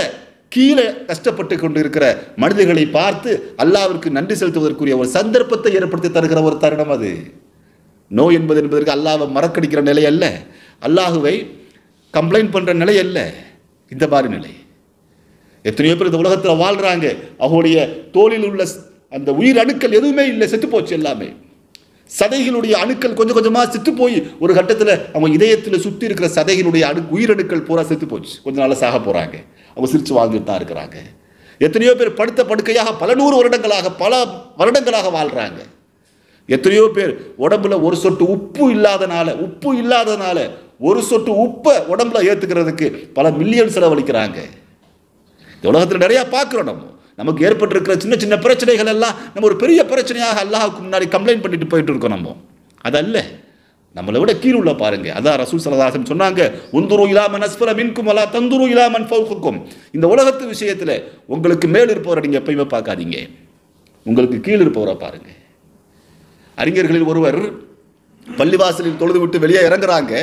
கீழே கஷ்டப்பட்டு கொண்டிருக்கிற மனிதர்களை பார்த்து அல்லாவிற்கு நன்றி செலுத்துவதற்குரிய ஒரு சந்தர்ப்பத்தை ஏற்படுத்தி தருகிற ஒரு தருணம் அது நோய் என்பது என்பதற்கு அல்லாவை மறக்கடிக்கிற நிலை அல்ல அல்லாஹுவை கம்ப்ளைண்ட் பண்ணுற நிலை அல்ல இந்த மாதிரி நிலை எத்தனையோ பேர் இந்த உலகத்தில் வாழ்கிறாங்க அவங்களுடைய தோளில் உள்ள அந்த உயிரணுக்கள் எதுவுமே இல்லை செத்து போச்சு எல்லாமே சதைகளுடைய அணுக்கள் கொஞ்சம் கொஞ்சமாக செத்து போய் ஒரு கட்டத்தில் அவங்க இதயத்தில் சுற்றி இருக்கிற சதைகளுடைய அணு உயிரணுக்கள் பூரா செத்து போச்சு கொஞ்ச நாள் சாக போகிறாங்க அவங்க சிரித்து வாழ்ந்துட்டு தான் இருக்கிறாங்க எத்தனையோ பேர் படுத்த படுக்கையாக பல நூறு வருடங்களாக பல வருடங்களாக வாழ்கிறாங்க எத்தனையோ பேர் உடம்புல ஒரு சொட்டு உப்பு இல்லாதனால உப்பு இல்லாதனால ஒரு சொட்டு உப்பை உடம்புல ஏற்றுக்கிறதுக்கு பல மில்லியன் செலவழிக்கிறாங்க இந்த உலகத்தில் நிறையா பார்க்குறோம் நம்ம நமக்கு ஏற்பட்டிருக்கிற சின்ன சின்ன பிரச்சனைகள் எல்லாம் நம்ம ஒரு பெரிய பிரச்சனையாக அல்லாஹுக்கு முன்னாடி கம்ப்ளைண்ட் பண்ணிட்டு போயிட்டு இருக்கோம் நம்ம அதல்ல நம்மளை விட கீழ் உள்ள பாருங்க அதான் ரசூல் சலதாசன் சொன்னாங்க உந்துரு இலாமன் அஸ்பர மின்கும் அல்லா தந்துரு இலாமன் ஃபவுக்கும் இந்த உலகத்து விஷயத்தில் உங்களுக்கு மேல் இருப்பவரை நீங்கள் எப்பயுமே பார்க்காதீங்க உங்களுக்கு கீழ் இருப்பவரை பாருங்க அறிஞர்களில் ஒருவர் பள்ளிவாசலில் தொழுது விட்டு வெளியே இறங்குறாங்க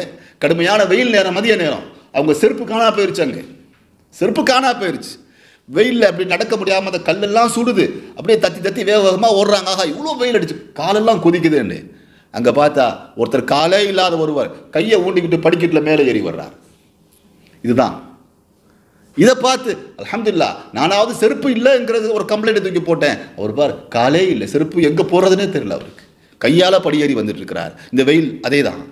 கடுமையான வெயில் நேரம் மதிய நேரம் அவங்க செருப்பு காணா போயிருச்சாங்க செருப்பு காணா போயிருச்சு வெயிலில் அப்படி நடக்க முடியாமல் அந்த கல்லெல்லாம் சுடுது அப்படியே தத்தி தத்தி வேக வேகமாக ஓடுறாங்க ஆகா இவ்வளோ வெயில் அடிச்சு காலெல்லாம் கொதிக்குதுன்னு அங்கே பார்த்தா ஒருத்தர் காலே இல்லாத ஒருவர் கையை ஊண்டிக்கிட்டு படிக்கட்டில் மேலே ஏறி வர்றார் இதுதான் இதை பார்த்து அலமதுல்லா நானாவது செருப்பு இல்லைங்கிறது ஒரு கம்ப்ளைண்ட் தூக்கி போட்டேன் அவர் பார் காலே இல்லை செருப்பு எங்கே போகிறதுனே தெரியல அவருக்கு கையால் படியேறி வந்துட்டு இருக்கிறார் இந்த வெயில் அதே தான்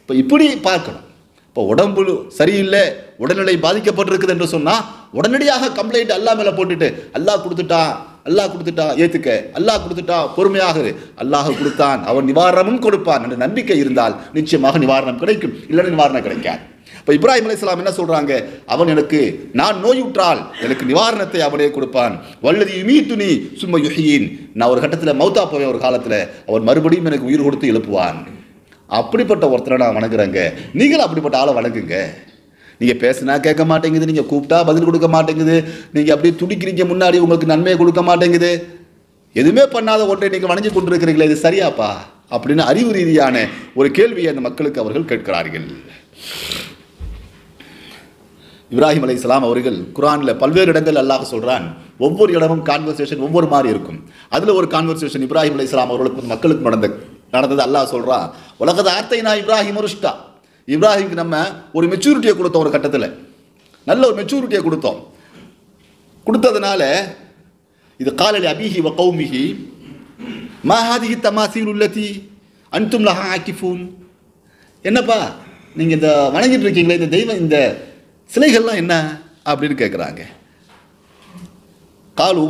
இப்போ இப்படி பார்க்கணும் இப்போ உடம்பு சரியில்லை உடல்நிலை பாதிக்கப்பட்டிருக்குது என்று சொன்னால் உடனடியாக கம்ப்ளைண்ட் அல்லா மேலே போட்டுட்டு அல்லாஹ் கொடுத்துட்டான் அல்லாஹ் கொடுத்துட்டா ஏத்துக்க அல்லாஹ் கொடுத்துட்டா பொறுமையாக அல்லாஹ் கொடுத்தான் அவன் நிவாரணமும் கொடுப்பான் என்ற நம்பிக்கை இருந்தால் நிச்சயமாக நிவாரணம் கிடைக்கும் இல்லைன்னு நிவாரணம் கிடைக்காது இப்போ இப்ராஹிம் அலி இஸ்லாம் என்ன சொல்கிறாங்க அவன் எனக்கு நான் நோயுற்றால் எனக்கு நிவாரணத்தை அவனே கொடுப்பான் வல்லது யுமீ துணி சும்மா யுஹியின் நான் ஒரு கட்டத்தில் மௌத்தா போவேன் ஒரு காலத்தில் அவன் மறுபடியும் எனக்கு உயிர் கொடுத்து எழுப்புவான் அப்படிப்பட்ட ஒருத்தரை நான் வணங்குறேங்க நீங்களும் அப்படிப்பட்ட ஆளை வணங்குங்க நீங்கள் பேசினா கேட்க மாட்டேங்குது நீங்கள் கூப்பிட்டா பதில் கொடுக்க மாட்டேங்குது நீங்கள் அப்படியே துடிக்கிறீங்க முன்னாடி உங்களுக்கு நன்மையை கொடுக்க மாட்டேங்குது எதுவுமே பண்ணாத ஒன்றை நீங்கள் வணங்கி கொண்டிருக்கிறீங்களே இது சரியாப்பா அப்படின்னு அறிவு ரீதியான ஒரு கேள்வியை அந்த மக்களுக்கு அவர்கள் கேட்கிறார்கள் இப்ராஹிம் அலி இஸ்லாம் அவர்கள் குரானில் பல்வேறு இடங்கள் அல்லாஹ் சொல்கிறான் ஒவ்வொரு இடமும் கான்வர்சேஷன் ஒவ்வொரு மாதிரி இருக்கும் அதில் ஒரு கான்வர்சேஷன் இப்ராஹிம் அலி இஸ்லாம் அவர்களுக்கு மக்களுக்கு நடந்த நடந்தது அல்லாஹ் சொல்கிறான் உலகத்தை ஆர்த்தை நான் இப்ராஹிம் ருஷ்டா இப்ராஹிம்க்கு நம்ம ஒரு மெச்சூரிட்டியை கொடுத்தோம் ஒரு கட்டத்தில் நல்ல ஒரு மெச்சூரிட்டியை கொடுத்தோம் கொடுத்ததுனால இது காலடி அபிஹி வ கௌமிஹி மாஹாதிஹி தமாசீல் உள்ளத்தி அன்தும் லஹா ஆக்கிஃபூன் என்னப்பா நீங்கள் இந்த வணங்கிட்டு இருக்கீங்களே இந்த தெய்வம் இந்த சிலைகள்லாம் என்ன அப்படின்னு கேட்குறாங்க காலு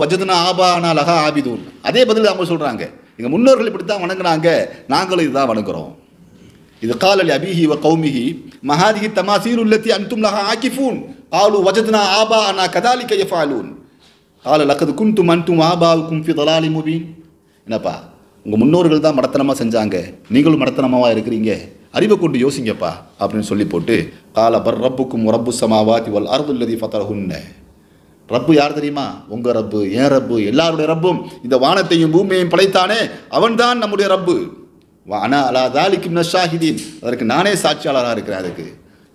ஆபா ஆனா லஹா ஆபிதூன் அதே பதில் அவங்க சொல்கிறாங்க எங்கள் முன்னோர்கள் இப்படி தான் வணங்கினாங்க நாங்களும் இதுதான் வணங்குகிறோம் இது காலலி அபிஹி வ கௌமிஹி மஹாதிஹி தமாசீர் உள்ளத்தி அன்தும் லஹா ஆக்கிஃபூன் قالوا وجدنا آباءنا كذلك يفعلون கால லக்கது كنتم أنتم ஆபா في தலாலி முபீன் என்னப்பா உங்கள் முன்னோர்கள் தான் மடத்தனமாக செஞ்சாங்க நீங்களும் மடத்தனமாக இருக்கிறீங்க அறிவை கொண்டு யோசிங்கப்பா அப்படின்னு சொல்லி போட்டு கால பர் ரப்புக்கும் ரப்பு சமாவாதி வல் அருதுல்லதி ஃபத்தரஹுன்ன ரப்பு யார் தெரியுமா உங்கள் ரப்பு என் ரப்பு எல்லாருடைய ரப்பும் இந்த வானத்தையும் பூமியையும் படைத்தானே அவன்தான் நம்முடைய ரப்பு வானா அலா தாலிக்கு ஷாஹிதீன் அதற்கு நானே சாட்சியாளராக இருக்கிறேன் அதுக்கு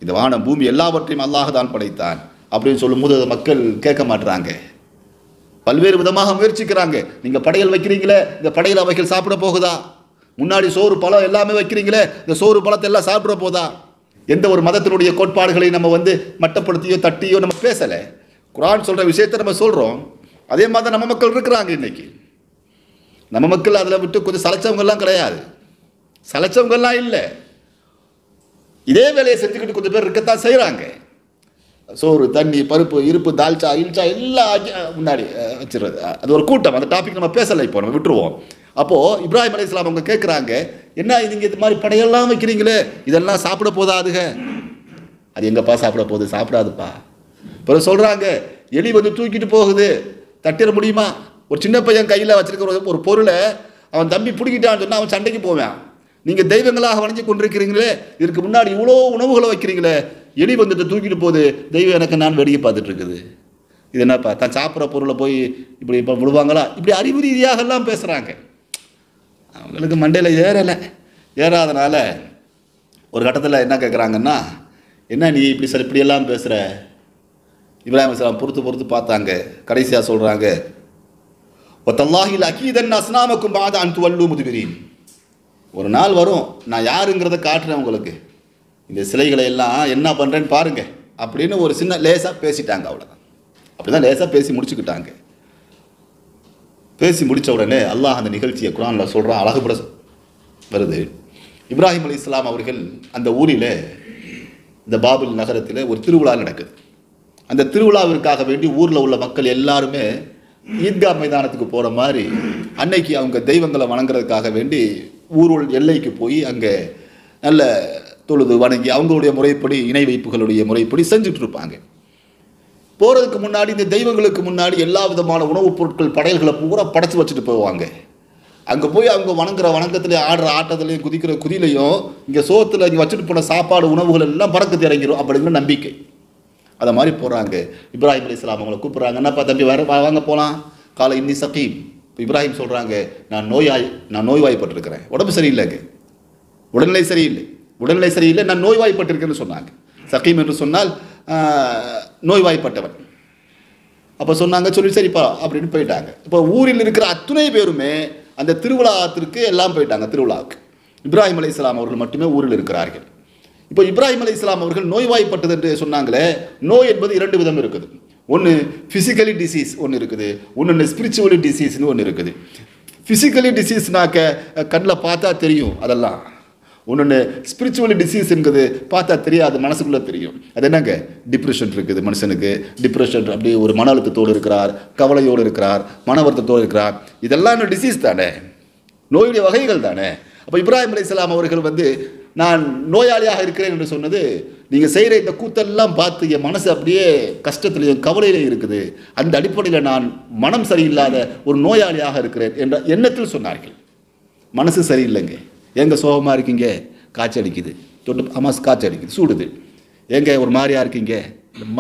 இந்த வானம் பூமி எல்லாவற்றையும் அல்லாஹ் தான் படைத்தான் அப்படின்னு சொல்லும்போது அதை மக்கள் கேட்க மாட்டுறாங்க பல்வேறு விதமாக முயற்சிக்கிறாங்க நீங்கள் படையல் வைக்கிறீங்களே இந்த படையல் அவைகள் சாப்பிட போகுதா முன்னாடி சோறு பழம் எல்லாமே வைக்கிறீங்களே இந்த சோறு பழத்தை எல்லாம் சாப்பிட போதா எந்த ஒரு மதத்தினுடைய கோட்பாடுகளை நம்ம வந்து மட்டப்படுத்தியோ தட்டியோ நம்ம பேசலை குரான் சொல்கிற விஷயத்தை நம்ம சொல்கிறோம் அதே மாதிரி நம்ம மக்கள் இருக்கிறாங்க இன்றைக்கி நம்ம மக்கள் அதில் விட்டு கொஞ்சம் சலைச்சவங்கெல்லாம் கிடையாது சலைச்சவங்கெல்லாம் இல்லை இதே வேலையை செஞ்சுக்கிட்டு கொஞ்சம் பேர் இருக்கத்தான் செய்கிறாங்க சோறு தண்ணி பருப்பு இருப்பு தால்ச்சா இல்ச்சா எல்லாம் முன்னாடி வச்சுருது அது ஒரு கூட்டம் அந்த டாபிக் நம்ம பேசலை இப்போ நம்ம விட்டுருவோம் அப்போது இப்ராஹிம் அலி இஸ்லாம் அவங்க கேட்குறாங்க என்ன நீங்கள் இது மாதிரி படையெல்லாம் வைக்கிறீங்களே இதெல்லாம் சாப்பிட போதாதுக அது எங்கப்பா சாப்பிட போகுது சாப்பிடாதுப்பா இப்போ சொல்கிறாங்க எலி வந்து தூக்கிட்டு போகுது தட்டிட முடியுமா ஒரு சின்ன பையன் கையில் வச்சுருக்கிற ஒரு பொருளை அவன் தம்பி பிடிக்கிட்டான்னு சொன்னால் அவன் சண்டைக்கு போவேன் நீங்கள் தெய்வங்களாக வணங்கி கொண்டிருக்கிறீங்களே இதற்கு முன்னாடி இவ்வளோ உணவுகளை வைக்கிறீங்களே எலி வந்துட்டு தூக்கிட்டு போகுது தெய்வம் எனக்கு நான் வேடிக்கை பார்த்துட்டு இருக்குது இது என்னப்பா தான் சாப்பிட்ற பொருளை போய் இப்படி இப்போ விடுவாங்களா இப்படி அறிவு ரீதியாக எல்லாம் பேசுகிறாங்க அவங்களுக்கு மண்டையில் ஏறலை ஏறாதனால ஒரு கட்டத்தில் என்ன கேட்குறாங்கன்னா என்ன நீ இப்படி சார் இப்படியெல்லாம் பேசுகிற இப்ராஹிம் இஸ்லாம் பொறுத்து பொறுத்து பார்த்தாங்க கடைசியாக சொல்கிறாங்க ஒத்தல்லாஹில் அக்கீதன் அஸ்னாமக்கும் பாதான் அன் துவல்லு முதுகிறேன் ஒரு நாள் வரும் நான் யாருங்கிறத காட்டுறேன் உங்களுக்கு இந்த சிலைகளை எல்லாம் என்ன பண்ணுறேன்னு பாருங்கள் அப்படின்னு ஒரு சின்ன லேசாக பேசிட்டாங்க அவ்வளோதான் அப்படி தான் லேசாக பேசி முடிச்சுக்கிட்டாங்க பேசி முடித்த உடனே அல்லாஹ் அந்த நிகழ்ச்சியை குரானில் சொல்கிறான் அழகுபட வருது இப்ராஹிம் அலி இஸ்லாம் அவர்கள் அந்த ஊரில் இந்த பாபுல் நகரத்தில் ஒரு திருவிழா நடக்குது அந்த திருவிழாவிற்காக வேண்டி ஊரில் உள்ள மக்கள் எல்லாருமே ஈத்கா மைதானத்துக்கு போகிற மாதிரி அன்னைக்கு அவங்க தெய்வங்களை வணங்குறதுக்காக வேண்டி ஊர்வல் எல்லைக்கு போய் அங்கே நல்ல தொழுது வணங்கி அவங்களுடைய முறைப்படி இணை வைப்புகளுடைய முறைப்படி செஞ்சுட்டு இருப்பாங்க போகிறதுக்கு முன்னாடி இந்த தெய்வங்களுக்கு முன்னாடி எல்லா விதமான உணவுப் பொருட்கள் படையல்களை பூரா படைச்சி வச்சுட்டு போவாங்க அங்கே போய் அவங்க வணங்குற வணக்கத்துல ஆடுற ஆட்டத்துலேயும் குதிக்கிற குதிலையும் இங்கே சோகத்தில் இங்கே வச்சுட்டு போன சாப்பாடு உணவுகள் எல்லாம் பறக்கத்து இறங்கிடும் அப்படிங்கிற நம்பிக்கை அதை மாதிரி போகிறாங்க இப்ராஹிம் அலி இஸ்லாம் அவங்களை கூப்பிட்றாங்க என்னப்பா தம்பி வர வாங்க போகலாம் காலை இன்னி சகீம் இப்ராஹிம் சொல்கிறாங்க நான் நோயாய் நான் நோய்வாய்ப்பட்டிருக்கிறேன் உடம்பு சரியில்லைங்க உடல்நிலை சரியில்லை உடல்நிலை சரியில்லை நான் நோய்வாய்ப்பட்டிருக்கேன்னு சொன்னாங்க சக்கீம் என்று சொன்னால் நோய்வாய்ப்பட்டவன் அப்போ சொன்னாங்க சொல்லி சரிப்பா அப்படின்னு போயிட்டாங்க இப்போ ஊரில் இருக்கிற அத்துணை பேருமே அந்த திருவிழாத்திற்கு எல்லாம் போயிட்டாங்க திருவிழாவுக்கு இப்ராஹிம் அலி இஸ்லாம் அவர்கள் மட்டுமே ஊரில் இருக்கிறார்கள் இப்போ இப்ராஹிம் அலி இஸ்லாம் அவர்கள் நோய்வாய்ப்பட்டது என்று சொன்னாங்களே நோய் என்பது இரண்டு விதம் இருக்குது ஒன்று ஃபிசிக்கலி டிசீஸ் ஒன்று இருக்குது ஒன்று ஸ்பிரிச்சுவலி டிசீஸ்னு ஒன்று இருக்குது ஃபிசிக்கலி டிசீஸ்னாக்க கண்ணில் பார்த்தா தெரியும் அதெல்லாம் ஒன்று ஸ்பிரிச்சுவலி டிசீஸ்ங்கிறது பார்த்தா தெரியாது மனசுக்குள்ளே தெரியும் அது என்னங்க டிப்ரெஷன் இருக்குது மனுஷனுக்கு டிப்ரெஷன் அப்படி ஒரு மன அழுத்தத்தோடு இருக்கிறார் கவலையோடு இருக்கிறார் மன வருத்தத்தோடு இருக்கிறார் இதெல்லாம் டிசீஸ் தானே நோயுடைய வகைகள் தானே அப்போ இப்ராஹிம் அலி இஸ்லாம் அவர்கள் வந்து நான் நோயாளியாக இருக்கிறேன் என்று சொன்னது நீங்கள் செய்கிற இந்த கூத்தெல்லாம் பார்த்து என் மனசு அப்படியே கஷ்டத்தில் கவலையிலையும் இருக்குது அந்த அடிப்படையில் நான் மனம் சரியில்லாத ஒரு நோயாளியாக இருக்கிறேன் என்ற எண்ணத்தில் சொன்னார்கள் மனசு சரியில்லைங்க எங்கே சோகமாக இருக்கீங்க காய்ச்சடிக்குது தொட்டு அமாஸ் காய்ச்சடிக்குது சூடுது எங்கே ஒரு மாதிரியாக இருக்கீங்க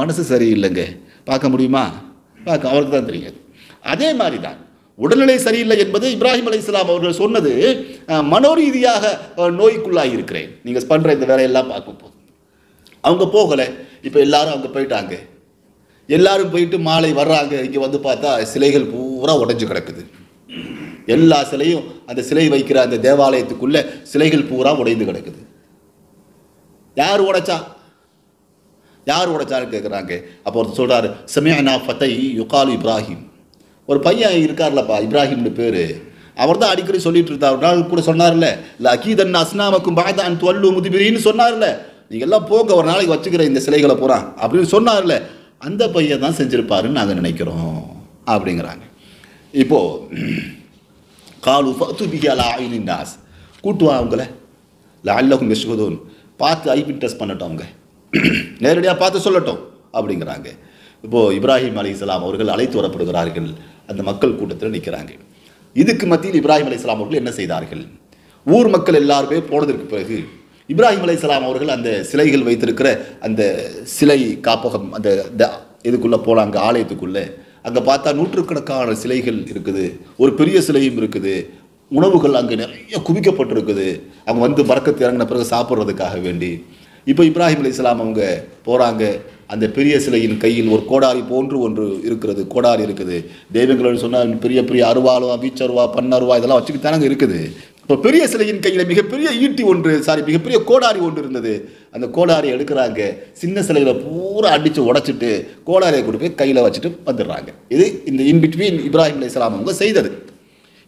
மனசு சரியில்லைங்க பார்க்க முடியுமா பார்க்க அவருக்கு தான் தெரியாது அதே மாதிரி தான் உடல்நிலை சரியில்லை என்பது இப்ராஹிம் அலி இஸ்லாம் அவர்கள் சொன்னது மனோரீதியாக நோய்க்குள்ளாக இருக்கிறேன் நீங்கள் பண்ணுற இந்த வேலையெல்லாம் பார்க்கும்போது அவங்க போகலை இப்போ எல்லாரும் அங்கே போயிட்டாங்க எல்லாரும் போயிட்டு மாலை வர்றாங்க இங்கே வந்து பார்த்தா சிலைகள் பூரா உடஞ்சி கிடக்குது எல்லா சிலையும் அந்த சிலை வைக்கிற அந்த தேவாலயத்துக்குள்ளே சிலைகள் பூரா உடைந்து கிடக்குது யார் உடைச்சா யார் உடைச்சான்னு கேட்குறாங்க அப்போ ஒருத்தர் சொல்கிறார் சமியானா ஃபத்தை யுகால் இப்ராஹிம் ஒரு பையன் இருக்கார்லப்பா இப்ராஹிம்னு பேர் அவர் தான் அடிக்கடி சொல்லிட்டு இருந்தார் ஒரு நாள் கூட சொன்னார்ல இல்லை அகீதன் அஸ்னாமக்கும் பாதான் தொல்லு முதுபிரின்னு சொன்னார்ல நீங்கள்லாம் போங்க ஒரு நாளைக்கு வச்சுக்கிற இந்த சிலைகளை பூரா அப்படின்னு சொன்னார்ல அந்த பையன் தான் செஞ்சுருப்பாருன்னு நாங்கள் நினைக்கிறோம் அப்படிங்கிறாங்க இப்போது காலு துபிகலா டாஸ் கூட்டுவா அவங்கள லல்லகும் யஷ்குதூன் பார்த்து ஐபி டெஸ்ட் பண்ணட்டும் அவங்க நேரடியாக பார்த்து சொல்லட்டும் அப்படிங்கிறாங்க இப்போது இப்ராஹிம் அலி இஸ்லாம் அவர்கள் அழைத்து வரப்படுகிறார்கள் அந்த மக்கள் கூட்டத்தில் நிற்கிறாங்க இதுக்கு மத்தியில் இப்ராஹிம் அலி இஸ்லாம் அவர்கள் என்ன செய்தார்கள் ஊர் மக்கள் எல்லாருமே போனதற்கு பிறகு இப்ராஹிம் அலை சலாம் அவர்கள் அந்த சிலைகள் வைத்திருக்கிற அந்த சிலை காப்பகம் அந்த இதுக்குள்ளே போகலாம் அங்கே ஆலயத்துக்குள்ளே அங்கே பார்த்தா நூற்றுக்கணக்கான சிலைகள் இருக்குது ஒரு பெரிய சிலையும் இருக்குது உணவுகள் அங்கே நிறைய குவிக்கப்பட்டிருக்குது அவங்க வந்து பறக்கத்து இறங்கின பிறகு சாப்பிட்றதுக்காக வேண்டி இப்போ இப்ராஹிம் அலி இஸ்லாம் அவங்க போகிறாங்க அந்த பெரிய சிலையின் கையில் ஒரு கோடாரி போன்று ஒன்று இருக்கிறது கோடாரி இருக்குது தெய்வங்கள்னு சொன்னால் பெரிய பெரிய அருவாலுவா பீச்சருவா பண்ணருவா இதெல்லாம் வச்சுக்கிட்டு தானே இருக்குது இப்போ பெரிய சிலையின் கையில் மிகப்பெரிய ஈட்டி ஒன்று சாரி மிகப்பெரிய கோடாரி ஒன்று இருந்தது அந்த கோடாரி எடுக்கிறாங்க சின்ன சிலைகளை பூரா அடித்து உடச்சிட்டு கோடாரியை கொடுத்து கையில் வச்சுட்டு வந்துடுறாங்க இது இந்த இன்பிட்வீன் இப்ராஹிம் அலி இஸ்லாம் அவங்க செய்தது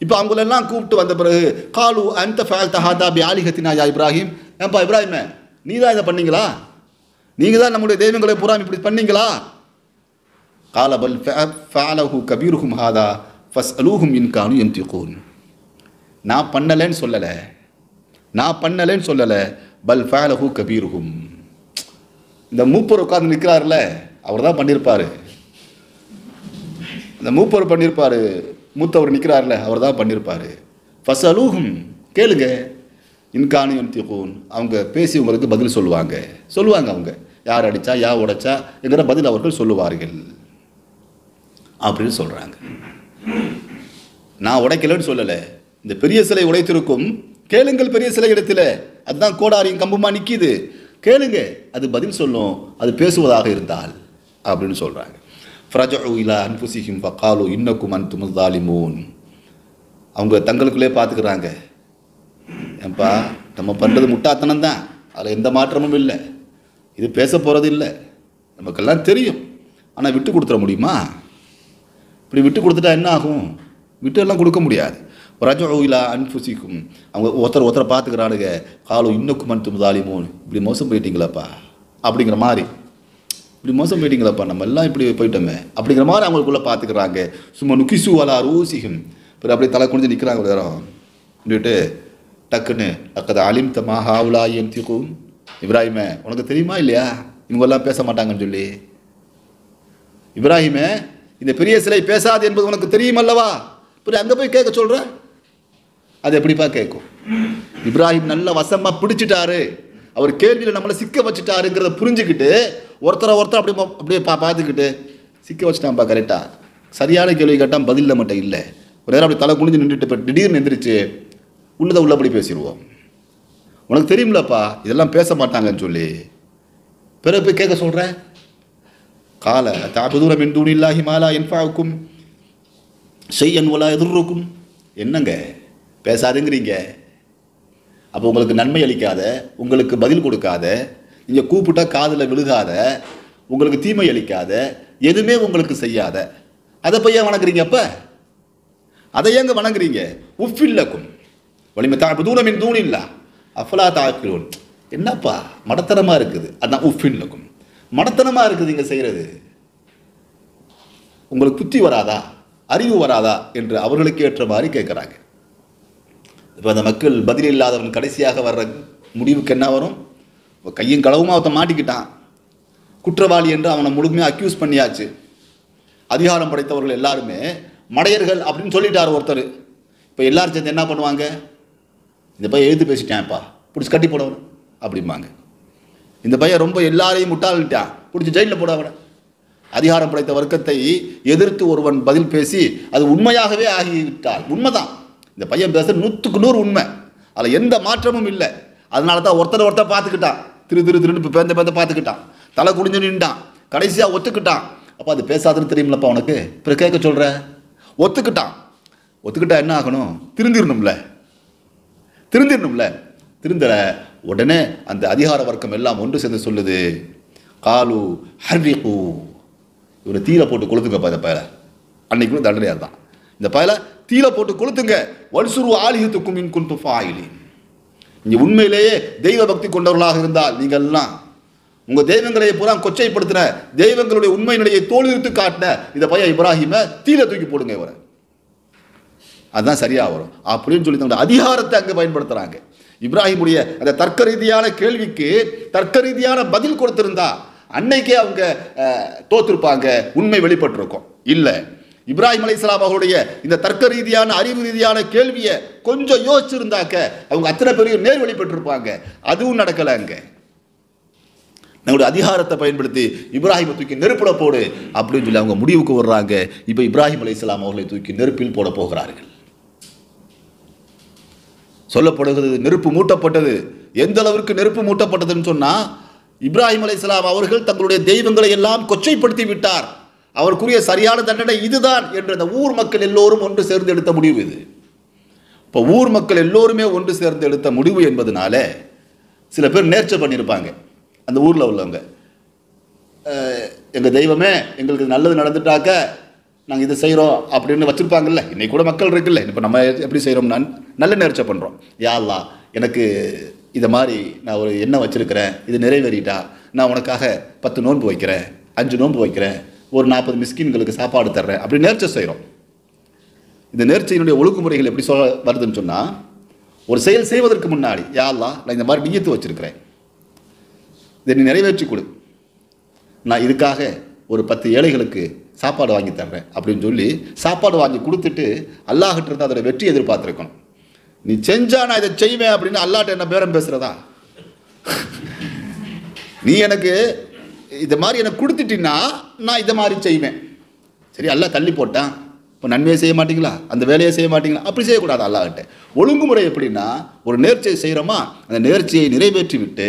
இப்போ அவங்களெல்லாம் கூப்பிட்டு வந்த பிறகு காலு அந்த ஃபேல் தஹாதா பி ஆலிஹத்தினா யா இப்ராஹிம் ஏன்பா இப்ராஹிமே நீ தான் இதை பண்ணீங்களா நீங்கள் தான் நம்முடைய தெய்வங்களை பூரா இப்படி பண்ணீங்களா காலபல் ஃபேலஹு கபீருஹும் ஹாதா ஃபஸ் அலூஹும் இன்கானு என் திகோன் நான் பண்ணலைன்னு சொல்லலை நான் பண்ணலைன்னு சொல்லலை பல் ஃபேலஹூ கபீருகும் இந்த மூப்பர் உட்காந்து நிற்கிறாருல அவர் தான் பண்ணியிருப்பார் இந்த மூப்பர் பண்ணியிருப்பார் மூத்தவர் நிற்கிறாருல்ல அவர் தான் பண்ணியிருப்பார் ஃபசலூகும் கேளுங்க இன்கானியன் திகூன் அவங்க பேசி உங்களுக்கு பதில் சொல்லுவாங்க சொல்லுவாங்க அவங்க யார் அடித்தா யார் உடைச்சா என்கிற பதில் அவர்கள் சொல்லுவார்கள் அப்படின்னு சொல்கிறாங்க நான் உடைக்கலன்னு சொல்லலை இந்த பெரிய சிலை உடைத்திருக்கும் கேளுங்கள் பெரிய சிலை இடத்துல அதுதான் கோடாரியும் கம்புமா நிற்கிது கேளுங்க அது பதில் சொல்லும் அது பேசுவதாக இருந்தால் அப்படின்னு சொல்கிறாங்க ஃப்ரஜு அன்புசிஹிம் ஃபக்காலு இன்னக்கும் அன் துமுதாலிமோன் அவங்க தங்களுக்குள்ளே பார்த்துக்கிறாங்க ஏன்பா நம்ம பண்ணுறது முட்டாத்தனம் தான் அதில் எந்த மாற்றமும் இல்லை இது பேச போகிறது இல்லை நமக்கெல்லாம் தெரியும் ஆனால் விட்டு கொடுத்துட முடியுமா இப்படி விட்டு கொடுத்துட்டா என்ன ஆகும் விட்டு எல்லாம் கொடுக்க முடியாது ரஜோ இல்லா அன்புசிக்கும் அவங்க ஒருத்தர் ஒருத்தரை பார்த்துக்கிறானுங்க காலம் இன்னுக்கு மன் தும் தாலிமோன் இப்படி மோசம் போயிட்டீங்களாப்பா அப்படிங்கிற மாதிரி இப்படி மோசம் போயிட்டீங்களாப்பா நம்ம எல்லாம் இப்படி போயிட்டோமே அப்படிங்கிற மாதிரி அவங்களுக்குள்ளே பார்த்துக்கிறாங்க சும்மா நுக்கிசு அலா ரூசிகம் இப்போ அப்படியே தலை குனிஞ்சு நிற்கிறாங்க ஒரு நேரம் அப்படின்ட்டு டக்குன்னு அக்கதை அலிம்தமா ஹாவுலா என் தீக்கும் இப்ராஹிமே உனக்கு தெரியுமா இல்லையா இவங்கெல்லாம் பேச மாட்டாங்கன்னு சொல்லி இப்ராஹிமே இந்த பெரிய சிலை பேசாது என்பது உனக்கு தெரியுமல்லவா பிறகு அங்கே போய் கேட்க சொல்கிறேன் அது எப்படிப்பா கேட்கும் இப்ராஹிம் நல்ல வசமாக பிடிச்சிட்டாரு அவர் கேள்வியில் நம்மளை சிக்க வச்சுட்டாருங்கிறத புரிஞ்சுக்கிட்டு ஒருத்தரை ஒருத்தர் அப்படி அப்படியே பா பார்த்துக்கிட்டு சிக்க வச்சுட்டான்ப்பா கரெக்டாக சரியான கேள்வி கேட்டால் பதில் மட்டும் இல்லை ஒரு நேரம் அப்படி தலை குனிஞ்சு நின்றுட்டு இப்போ திடீர்னு எந்திரிச்சு உள்ளதை உள்ளபடி பேசிடுவோம் உனக்கு தெரியும்லப்பா இதெல்லாம் பேச மாட்டாங்கன்னு சொல்லி பிறகு போய் கேட்க சொல்கிறேன் கால தூரம் இல்லாஹி மாலா என்ஃபாவுக்கும் செய்யன் உலா எதிர்க்கும் என்னங்க பேசாதுங்கிறீங்க அப்போ உங்களுக்கு நன்மை அளிக்காத உங்களுக்கு பதில் கொடுக்காத நீங்கள் கூப்பிட்டா காதில் விழுகாத உங்களுக்கு தீமை அளிக்காத எதுவுமே உங்களுக்கு செய்யாத அதை போய் ஏன் வணங்குறீங்க அப்போ அதை ஏங்க வணங்குறீங்க உஃபில்லக்கும் வலிமை தா இப்போ தூரமின் தூணி இல்லா அஃபலா தாக்கிறோன் என்னப்பா மடத்தனமாக இருக்குது அதான் உஃபில்லக்கும் மடத்தனமாக இருக்குது இங்கே செய்கிறது உங்களுக்கு புத்தி வராதா அறிவு வராதா என்று அவர்களுக்கு ஏற்ற மாதிரி கேட்குறாங்க இப்போ அந்த மக்கள் பதில் இல்லாதவன் கடைசியாக வர்ற முடிவுக்கு என்ன வரும் கையும் களவுமாக அவத்த மாட்டிக்கிட்டான் குற்றவாளி என்று அவனை முழுமையாக அக்யூஸ் பண்ணியாச்சு அதிகாரம் படைத்தவர்கள் எல்லாருமே மடையர்கள் அப்படின்னு சொல்லிட்டார் ஒருத்தர் இப்போ எல்லாரும் சேர்ந்து என்ன பண்ணுவாங்க இந்த பையன் எழுத்து பேசிட்டான்ப்பா பிடிச்சி கட்டி போடவன் அப்படிம்பாங்க இந்த பையன் ரொம்ப எல்லாரையும் முட்டாளிட்டான் பிடிச்சி ஜெயிலில் போடவன அதிகாரம் படைத்த வர்க்கத்தை எதிர்த்து ஒருவன் பதில் பேசி அது உண்மையாகவே ஆகிவிட்டால் உண்மைதான் இந்த பையன் பேசுகிற நூற்றுக்கு நூறு உண்மை அதில் எந்த மாற்றமும் இல்லை அதனால தான் ஒருத்தர் ஒருத்தர் பார்த்துக்கிட்டான் திரு திரு திருன்னு இப்போ பேந்த பேந்த பார்த்துக்கிட்டான் தலை குடிஞ்சு நின்றுட்டான் கடைசியாக ஒத்துக்கிட்டான் அப்போ அது பேசாதுன்னு தெரியுமில்லப்பா உனக்கு இப்போ கேட்க சொல்கிற ஒத்துக்கிட்டான் ஒத்துக்கிட்டா என்ன ஆகணும் திருந்திடணும்ல திருந்திடணும்ல திருந்தலை உடனே அந்த அதிகார வர்க்கம் எல்லாம் ஒன்று சேர்ந்து சொல்லுது காலு ஹர்ரிகு இவனை தீரை போட்டு கொளுத்துங்க இந்த பயலை அன்னைக்கு தண்டனையாக தான் இந்த பயலை தீல போட்டு கொளுத்துங்க வல்சுரு ஆலிகத்துக்கும் இன்கும் துஃபாயிலி நீங்கள் உண்மையிலேயே தெய்வ பக்தி கொண்டவர்களாக இருந்தால் நீங்கள் எல்லாம் உங்கள் தெய்வங்களை பூரா கொச்சைப்படுத்தின தெய்வங்களுடைய உண்மை நிலையை தோல்வித்து காட்டின இந்த பையன் இப்ராஹிமை தீல தூக்கி போடுங்க இவரை அதுதான் சரியாக வரும் அப்படின்னு சொல்லி தங்களுடைய அதிகாரத்தை அங்கே பயன்படுத்துகிறாங்க இப்ராஹிமுடைய அந்த தர்க்க ரீதியான கேள்விக்கு தர்க்க ரீதியான பதில் கொடுத்துருந்தா அன்னைக்கே அவங்க தோத்திருப்பாங்க உண்மை வெளிப்பட்டிருக்கும் இல்லை இப்ராஹிம் அலி இஸ்லாம் அவருடைய இந்த தர்க்க ரீதியான அறிவு ரீதியான கேள்வியை கொஞ்சம் யோசிச்சிருந்தாக்க அவங்க அத்தனை பெரிய நேர்வழி பெற்றிருப்பாங்க அதுவும் அங்கே நம்முடைய அதிகாரத்தை பயன்படுத்தி இப்ராஹிமை தூக்கி நெருப்புல போடு அப்படின்னு சொல்லி அவங்க முடிவுக்கு வர்றாங்க இப்போ இப்ராஹிம் அலி இஸ்லாம் அவர்களை தூக்கி நெருப்பில் போட போகிறார்கள் சொல்லப்படுகிறது நெருப்பு மூட்டப்பட்டது எந்த அளவிற்கு நெருப்பு மூட்டப்பட்டதுன்னு சொன்னால் இப்ராஹிம் அலி இஸ்லாம் அவர்கள் தங்களுடைய தெய்வங்களை எல்லாம் கொச்சைப்படுத்தி விட்டார் அவருக்குரிய சரியான தண்டனை இதுதான் என்று அந்த ஊர் மக்கள் எல்லோரும் ஒன்று சேர்ந்து எடுத்த முடிவு இது இப்போ ஊர் மக்கள் எல்லோருமே ஒன்று சேர்ந்து எடுத்த முடிவு என்பதனால சில பேர் நேர்ச்சை பண்ணியிருப்பாங்க அந்த ஊரில் உள்ளவங்க எங்கள் தெய்வமே எங்களுக்கு நல்லது நடந்துட்டாக்க நாங்கள் இதை செய்கிறோம் அப்படின்னு வச்சுருப்பாங்கல்ல இன்றைக்கி கூட மக்கள் இருக்குல்ல இப்போ நம்ம எப்படி செய்கிறோம்னா நல்ல நேர்ச்சை பண்ணுறோம் யாழ்லா எனக்கு இதை மாதிரி நான் ஒரு எண்ணம் வச்சுருக்கிறேன் இது நிறைவேறிட்டா நான் உனக்காக பத்து நோன்பு வைக்கிறேன் அஞ்சு நோன்பு வைக்கிறேன் ஒரு நாற்பது மிஸ்கின்களுக்கு சாப்பாடு தர்றேன் அப்படி நேர்ச்சை செய்கிறோம் இந்த நேர்ச்சையினுடைய ஒழுங்குமுறைகள் எப்படி சொல்ல வருதுன்னு சொன்னால் ஒரு செயல் செய்வதற்கு முன்னாடி யாரெல்லாம் நான் இந்த மாதிரி நீயத்து வச்சுருக்கிறேன் இதை நீ நிறைவேற்றி கொடு நான் இதுக்காக ஒரு பத்து ஏழைகளுக்கு சாப்பாடு வாங்கி தர்றேன் அப்படின்னு சொல்லி சாப்பாடு வாங்கி கொடுத்துட்டு அல்லாஹிட்ட இருந்து அதோட வெற்றி எதிர்பார்த்துருக்கணும் நீ செஞ்சா நான் இதை செய்வேன் அப்படின்னு அல்லாட்ட என்ன பேரம் பேசுகிறதா நீ எனக்கு இதை மாதிரி எனக்கு கொடுத்துட்டீங்கன்னா நான் இதை மாதிரி செய்வேன் சரி எல்லாம் தள்ளி போட்டேன் இப்போ நன்மையை செய்ய மாட்டிங்களா அந்த வேலையை செய்ய மாட்டிங்களா அப்படி செய்யக்கூடாது அல்லாஹ்கிட்ட ஒழுங்குமுறை எப்படின்னா ஒரு நேர்ச்சியை செய்கிறோமா அந்த நேர்ச்சியை நிறைவேற்றி விட்டு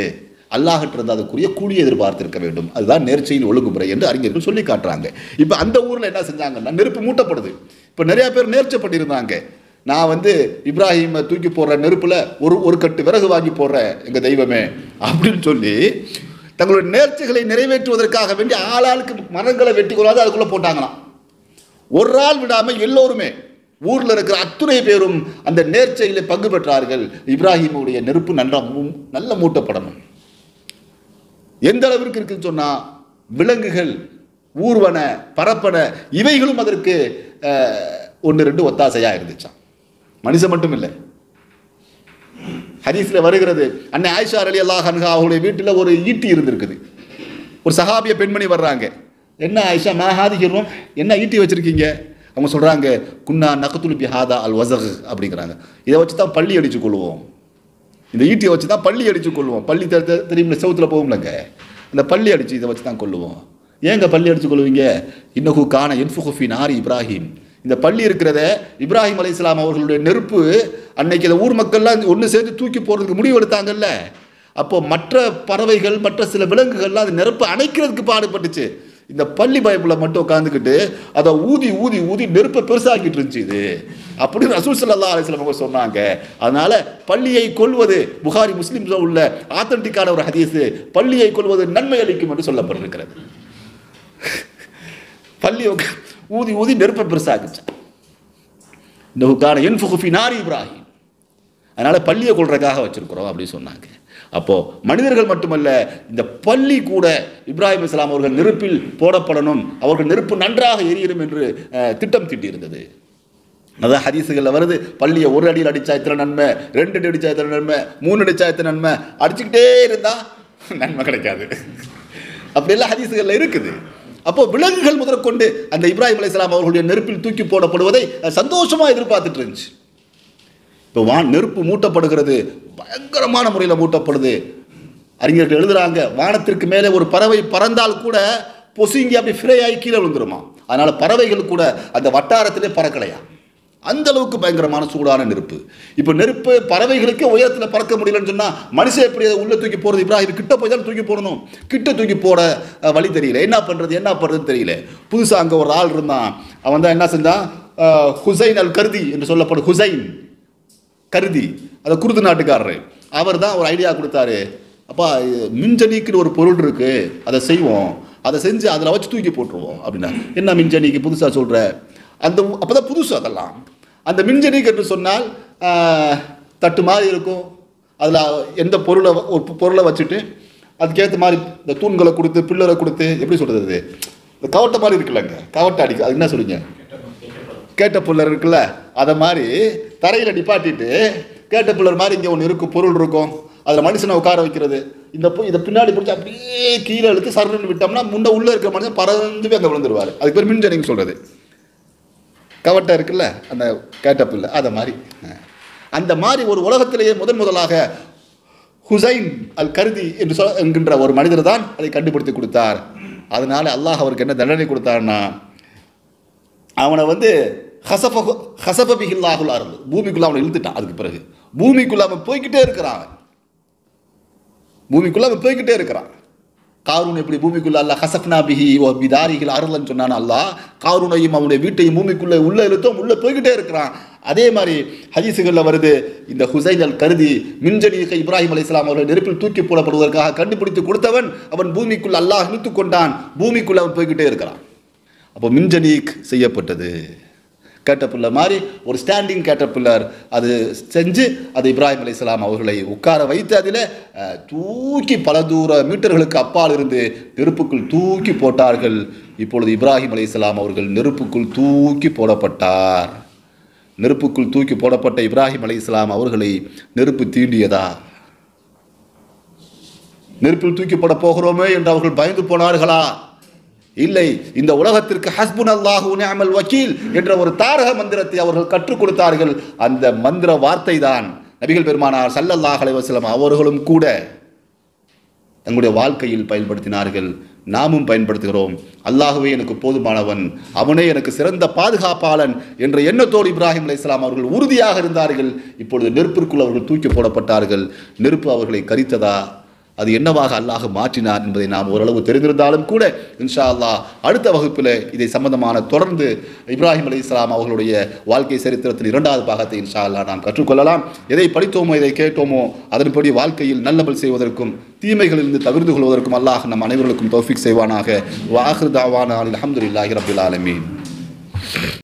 அல்லாஹட்டிருந்து அதுக்குரிய கூலியை எதிர்பார்த்திருக்க வேண்டும் அதுதான் நேர்ச்சியின் ஒழுங்குமுறை என்று அறிஞர்கள் சொல்லி காட்டுறாங்க இப்போ அந்த ஊரில் என்ன செஞ்சாங்கன்னா நெருப்பு மூட்டப்படுது இப்போ நிறையா பேர் நேர்ச்சப்பட்டிருந்தாங்க பண்ணியிருந்தாங்க நான் வந்து இப்ராஹிமை தூக்கி போடுற நெருப்பில் ஒரு ஒரு கட்டு விறகு வாங்கி போடுறேன் எங்கள் தெய்வமே அப்படின்னு சொல்லி தங்களுடைய நேர்ச்சிகளை நிறைவேற்றுவதற்காக வேண்டி ஆளாளுக்கு மரங்களை வெட்டி கொள்ளாது அதுக்குள்ளே போட்டாங்களாம் ஒரு ஆள் விடாமல் எல்லோருமே ஊரில் இருக்கிற அத்துணை பேரும் அந்த நேர்ச்சையில் பங்கு பெற்றார்கள் இப்ராஹிமுடைய நெருப்பு நன்றாக நல்ல மூட்டப்படணும் எந்த அளவிற்கு இருக்குன்னு சொன்னால் விலங்குகள் ஊர்வன பரப்பன இவைகளும் அதற்கு ஒன்று ரெண்டு ஒத்தாசையாக இருந்துச்சான் மனுஷன் மட்டும் இல்லை ஹரீஸில் வருகிறது அன்னை ஆயிஷா அலி அல்லாஹன்ஹா அவருடைய வீட்டில் ஒரு ஈட்டி இருந்திருக்குது ஒரு சஹாபிய பெண்மணி வர்றாங்க என்ன ஆயிஷா மேஹாதிகிறோம் என்ன ஈட்டி வச்சுருக்கீங்க அவங்க சொல்கிறாங்க குன்னா நகத்துல் பிஹாதா அல் வசக் அப்படிங்கிறாங்க இதை வச்சு தான் பள்ளி அடித்து கொள்வோம் இந்த ஈட்டியை வச்சு தான் பள்ளி அடித்து கொள்வோம் பள்ளி தெரியுமில்ல செவத்தில் போகும்லங்க இந்த பள்ளி அடித்து இதை வச்சு தான் கொள்ளுவோம் ஏங்க பள்ளி அடித்து கொள்வீங்க இன்னகு காண என்ஃபுஹஃபி நாரி இப்ராஹிம் இந்த பள்ளி இருக்கிறத இப்ராஹிம் அலி இஸ்லாம் அவர்களுடைய நெருப்பு அன்னைக்கு இந்த ஊர் மக்கள்லாம் ஒன்று சேர்ந்து தூக்கி போகிறதுக்கு முடிவு எடுத்தாங்கல்ல அப்போது மற்ற பறவைகள் மற்ற சில விலங்குகள்லாம் அது நெருப்பு அணைக்கிறதுக்கு பாடுபட்டுச்சு இந்த பள்ளி பயப்பில் மட்டும் உட்காந்துக்கிட்டு அதை ஊதி ஊதி ஊதி நெருப்பை பெருசாக்கிட்டு இருந்துச்சு இது அப்படின்னு ரசூல் சல்லா அலிஸ்லாம் அவங்க சொன்னாங்க அதனால பள்ளியை கொள்வது புகாரி முஸ்லீம்ஸில் உள்ள ஆத்தன்டிக்கான ஒரு ஹதீஸு பள்ளியை கொள்வது நன்மை அளிக்கும் என்று சொல்லப்பட்டிருக்கிறது பள்ளி ஊதி ஊதி நெருப்பை பெருசாக இந்த கான என் நாரி இப்ராஹிம் அதனால் பள்ளியை கொள்றதுக்காக வச்சுருக்குறோம் அப்படின்னு சொன்னாங்க அப்போது மனிதர்கள் மட்டுமல்ல இந்த பள்ளி கூட இப்ராஹிம் இஸ்லாம் அவர்கள் நெருப்பில் போடப்படணும் அவர்கள் நெருப்பு நன்றாக எரியிடும் என்று திட்டம் தீட்டியிருந்தது அதான் ஹதீஸுகளில் வருது பள்ளியை ஒரு அடியில் அடித்தா இத்தனை நன்மை ரெண்டு அடி அடித்தா இத்தனை நன்மை மூணு அடித்தா இத்தனை நன்மை அடிச்சுக்கிட்டே இருந்தால் நன்மை கிடைக்காது அப்படியெல்லாம் ஹதீஸுகளில் இருக்குது அப்போ விலங்குகள் முதற்கொண்டு அந்த இப்ராஹிம் அலிஸ்லாம் அவர்களுடைய நெருப்பில் தூக்கி போடப்படுவதை சந்தோஷமாக எதிர்பார்த்துட்டு இருந்துச்சு இப்போ வான் நெருப்பு மூட்டப்படுகிறது பயங்கரமான முறையில் மூட்டப்படுது அறிஞர்கள் எழுதுகிறாங்க வானத்திற்கு மேலே ஒரு பறவை பறந்தால் கூட பொசுங்கி அப்படி ஃப்ரே ஆகி கீழே விழுந்துருமா அதனால் பறவைகள் கூட அந்த வட்டாரத்திலே பறக்கலையா அந்த அளவுக்கு பயங்கரமான சூடான நெருப்பு இப்போ நெருப்பு பறவைகளுக்கே உயரத்தில் பறக்க முடியலன்னு சொன்னால் மனுஷன் எப்படி அதை உள்ளே தூக்கி போகிறது இப்ராஹிம் கிட்ட போய் தான் தூக்கி போடணும் கிட்ட தூக்கி போட வழி தெரியல என்ன பண்ணுறது என்ன பண்ணுறதுன்னு தெரியல புதுசாக அங்கே ஒரு ஆள் இருந்தான் அவன் தான் என்ன செஞ்சான் ஹுசைன் அல் கருதி என்று சொல்லப்படும் ஹுசைன் கருதி அந்த குருது நாட்டுக்காரரு அவர் தான் ஒரு ஐடியா கொடுத்தாரு அப்பா மின்ஜனிக்குன்னு ஒரு பொருள் இருக்குது அதை செய்வோம் அதை செஞ்சு அதில் வச்சு தூக்கி போட்டுருவோம் அப்படின்னா என்ன மின்ஜனிக்கு புதுசாக சொல்கிற அந்த அப்போ தான் புதுசு அதெல்லாம் அந்த மின்ஜனீக் என்று சொன்னால் தட்டு மாதிரி இருக்கும் அதில் எந்த பொருளை ஒரு பொருளை வச்சுட்டு அதுக்கேற்ற மாதிரி இந்த தூண்களை கொடுத்து பில்லரை கொடுத்து எப்படி சொல்கிறது இந்த கவட்டை மாதிரி இருக்குல்லங்க கவட்டை அடிக்க அது என்ன சொல்லுங்க கேட்ட புல்லர் இருக்குல்ல அதை மாதிரி தரையில் நிப்பாட்டிட்டு கேட்ட புல்லர் மாதிரி இங்கே ஒன்று இருக்கும் பொருள் இருக்கும் அதில் மனுஷனை உட்கார வைக்கிறது இந்த இதை பின்னாடி பிடிச்சி அப்படியே கீழே எழுத்து சரணுன்னு விட்டோம்னா முன்னே உள்ளே இருக்கிற மனுஷன் பறந்து அங்கே விழுந்துருவார் அதுக்கு பேர் மின்ஜனிங் சொல்கிறது கவட்டை இருக்குல்ல அந்த இல்லை அதை மாதிரி அந்த மாதிரி ஒரு உலகத்திலேயே முதன் முதலாக ஹுசைன் அல் கருதி என்று சொல் என்கின்ற ஒரு மனிதர் தான் அதை கண்டுபிடித்து கொடுத்தார் அதனால் அல்லாஹ் அவருக்கு என்ன தண்டனை கொடுத்தார்னா அவனை வந்து ஹசப ஹசபபிஹில்லாகுல் அருள் பூமிக்குள்ளே அவனை இழுத்துட்டான் அதுக்கு பிறகு பூமிக்குள்ளே அவன் போய்கிட்டே இருக்கிறான் பூமிக்குள்ளே அவன் போய்கிட்டே இருக்கிறான் காரூன் எப்படி பூமிக்குள்ள அல்ல ஹசப்னா பிஹி ஓ பிதாரிகள் அருள்னு சொன்னான் அல்லா காரூனையும் அவனுடைய வீட்டையும் பூமிக்குள்ளே உள்ளே இழுத்தோம் உள்ளே போய்கிட்டே இருக்கிறான் அதே மாதிரி ஹதீசுகளில் வருது இந்த ஹுசைனல் கருதி மின்ஜனீக இப்ராஹிம் அலி இஸ்லாம் அவர்கள் நெருப்பில் தூக்கி போடப்படுவதற்காக கண்டுபிடித்து கொடுத்தவன் அவன் பூமிக்குள்ள அல்லாஹ் இழுத்து கொண்டான் பூமிக்குள்ளே அவன் போய்கிட்டே இருக்கிறான் அப்போ மின்ஜனீக் செய்யப்பட்டது கேட்டப்புள்ள மாதிரி ஒரு ஸ்டாண்டிங் கேட்டப்புள்ளார் அது செஞ்சு அது இப்ராஹிம் அலி இஸ்லாம் அவர்களை உட்கார வைத்து அதில் தூக்கி பல தூர மீட்டர்களுக்கு அப்பால் இருந்து நெருப்புக்குள் தூக்கி போட்டார்கள் இப்பொழுது இப்ராஹிம் அலி இஸ்லாம் அவர்கள் நெருப்புக்குள் தூக்கி போடப்பட்டார் நெருப்புக்குள் தூக்கி போடப்பட்ட இப்ராஹிம் அலி இஸ்லாம் அவர்களை நெருப்பு தீண்டியதா நெருப்பில் தூக்கி போட போகிறோமே என்று அவர்கள் பயந்து போனார்களா இல்லை இந்த உலகத்திற்கு ஹஸ்புன் அல்லாஹூ அமல் வக்கீல் என்ற ஒரு தாரக மந்திரத்தை அவர்கள் கற்றுக் கொடுத்தார்கள் அந்த மந்திர வார்த்தை தான் நபிகள் பெருமானார் சல்லல்லாஹ் அலைவாஸ்லாம் அவர்களும் கூட தங்களுடைய வாழ்க்கையில் பயன்படுத்தினார்கள் நாமும் பயன்படுத்துகிறோம் அல்லாஹுவே எனக்கு போதுமானவன் அவனே எனக்கு சிறந்த பாதுகாப்பாளன் என்ற எண்ணத்தோடு இப்ராஹிம் அலி இஸ்லாம் அவர்கள் உறுதியாக இருந்தார்கள் இப்பொழுது நெருப்பிற்குள் அவர்கள் தூக்கி போடப்பட்டார்கள் நெருப்பு அவர்களை கரித்ததா அது என்னவாக அல்லாஹ் மாற்றினார் என்பதை நாம் ஓரளவு தெரிந்திருந்தாலும் கூட இன்ஷா அல்லா அடுத்த வகுப்பில் இதை சம்பந்தமான தொடர்ந்து இப்ராஹிம் அலி இஸ்லாம் அவர்களுடைய வாழ்க்கை சரித்திரத்தின் இரண்டாவது பாகத்தை இன்ஷா அல்லா நாம் கற்றுக்கொள்ளலாம் எதை படித்தோமோ எதை கேட்டோமோ அதன்படி வாழ்க்கையில் நல்லபல் செய்வதற்கும் தீமைகளிலிருந்து தவிர்த்து கொள்வதற்கும் அல்லாஹ் நம் அனைவர்களுக்கும் தௌஃபிக் செய்வானாக வாஹிர் தாவான இல்லாஹி ரபுல் ஆலமீன்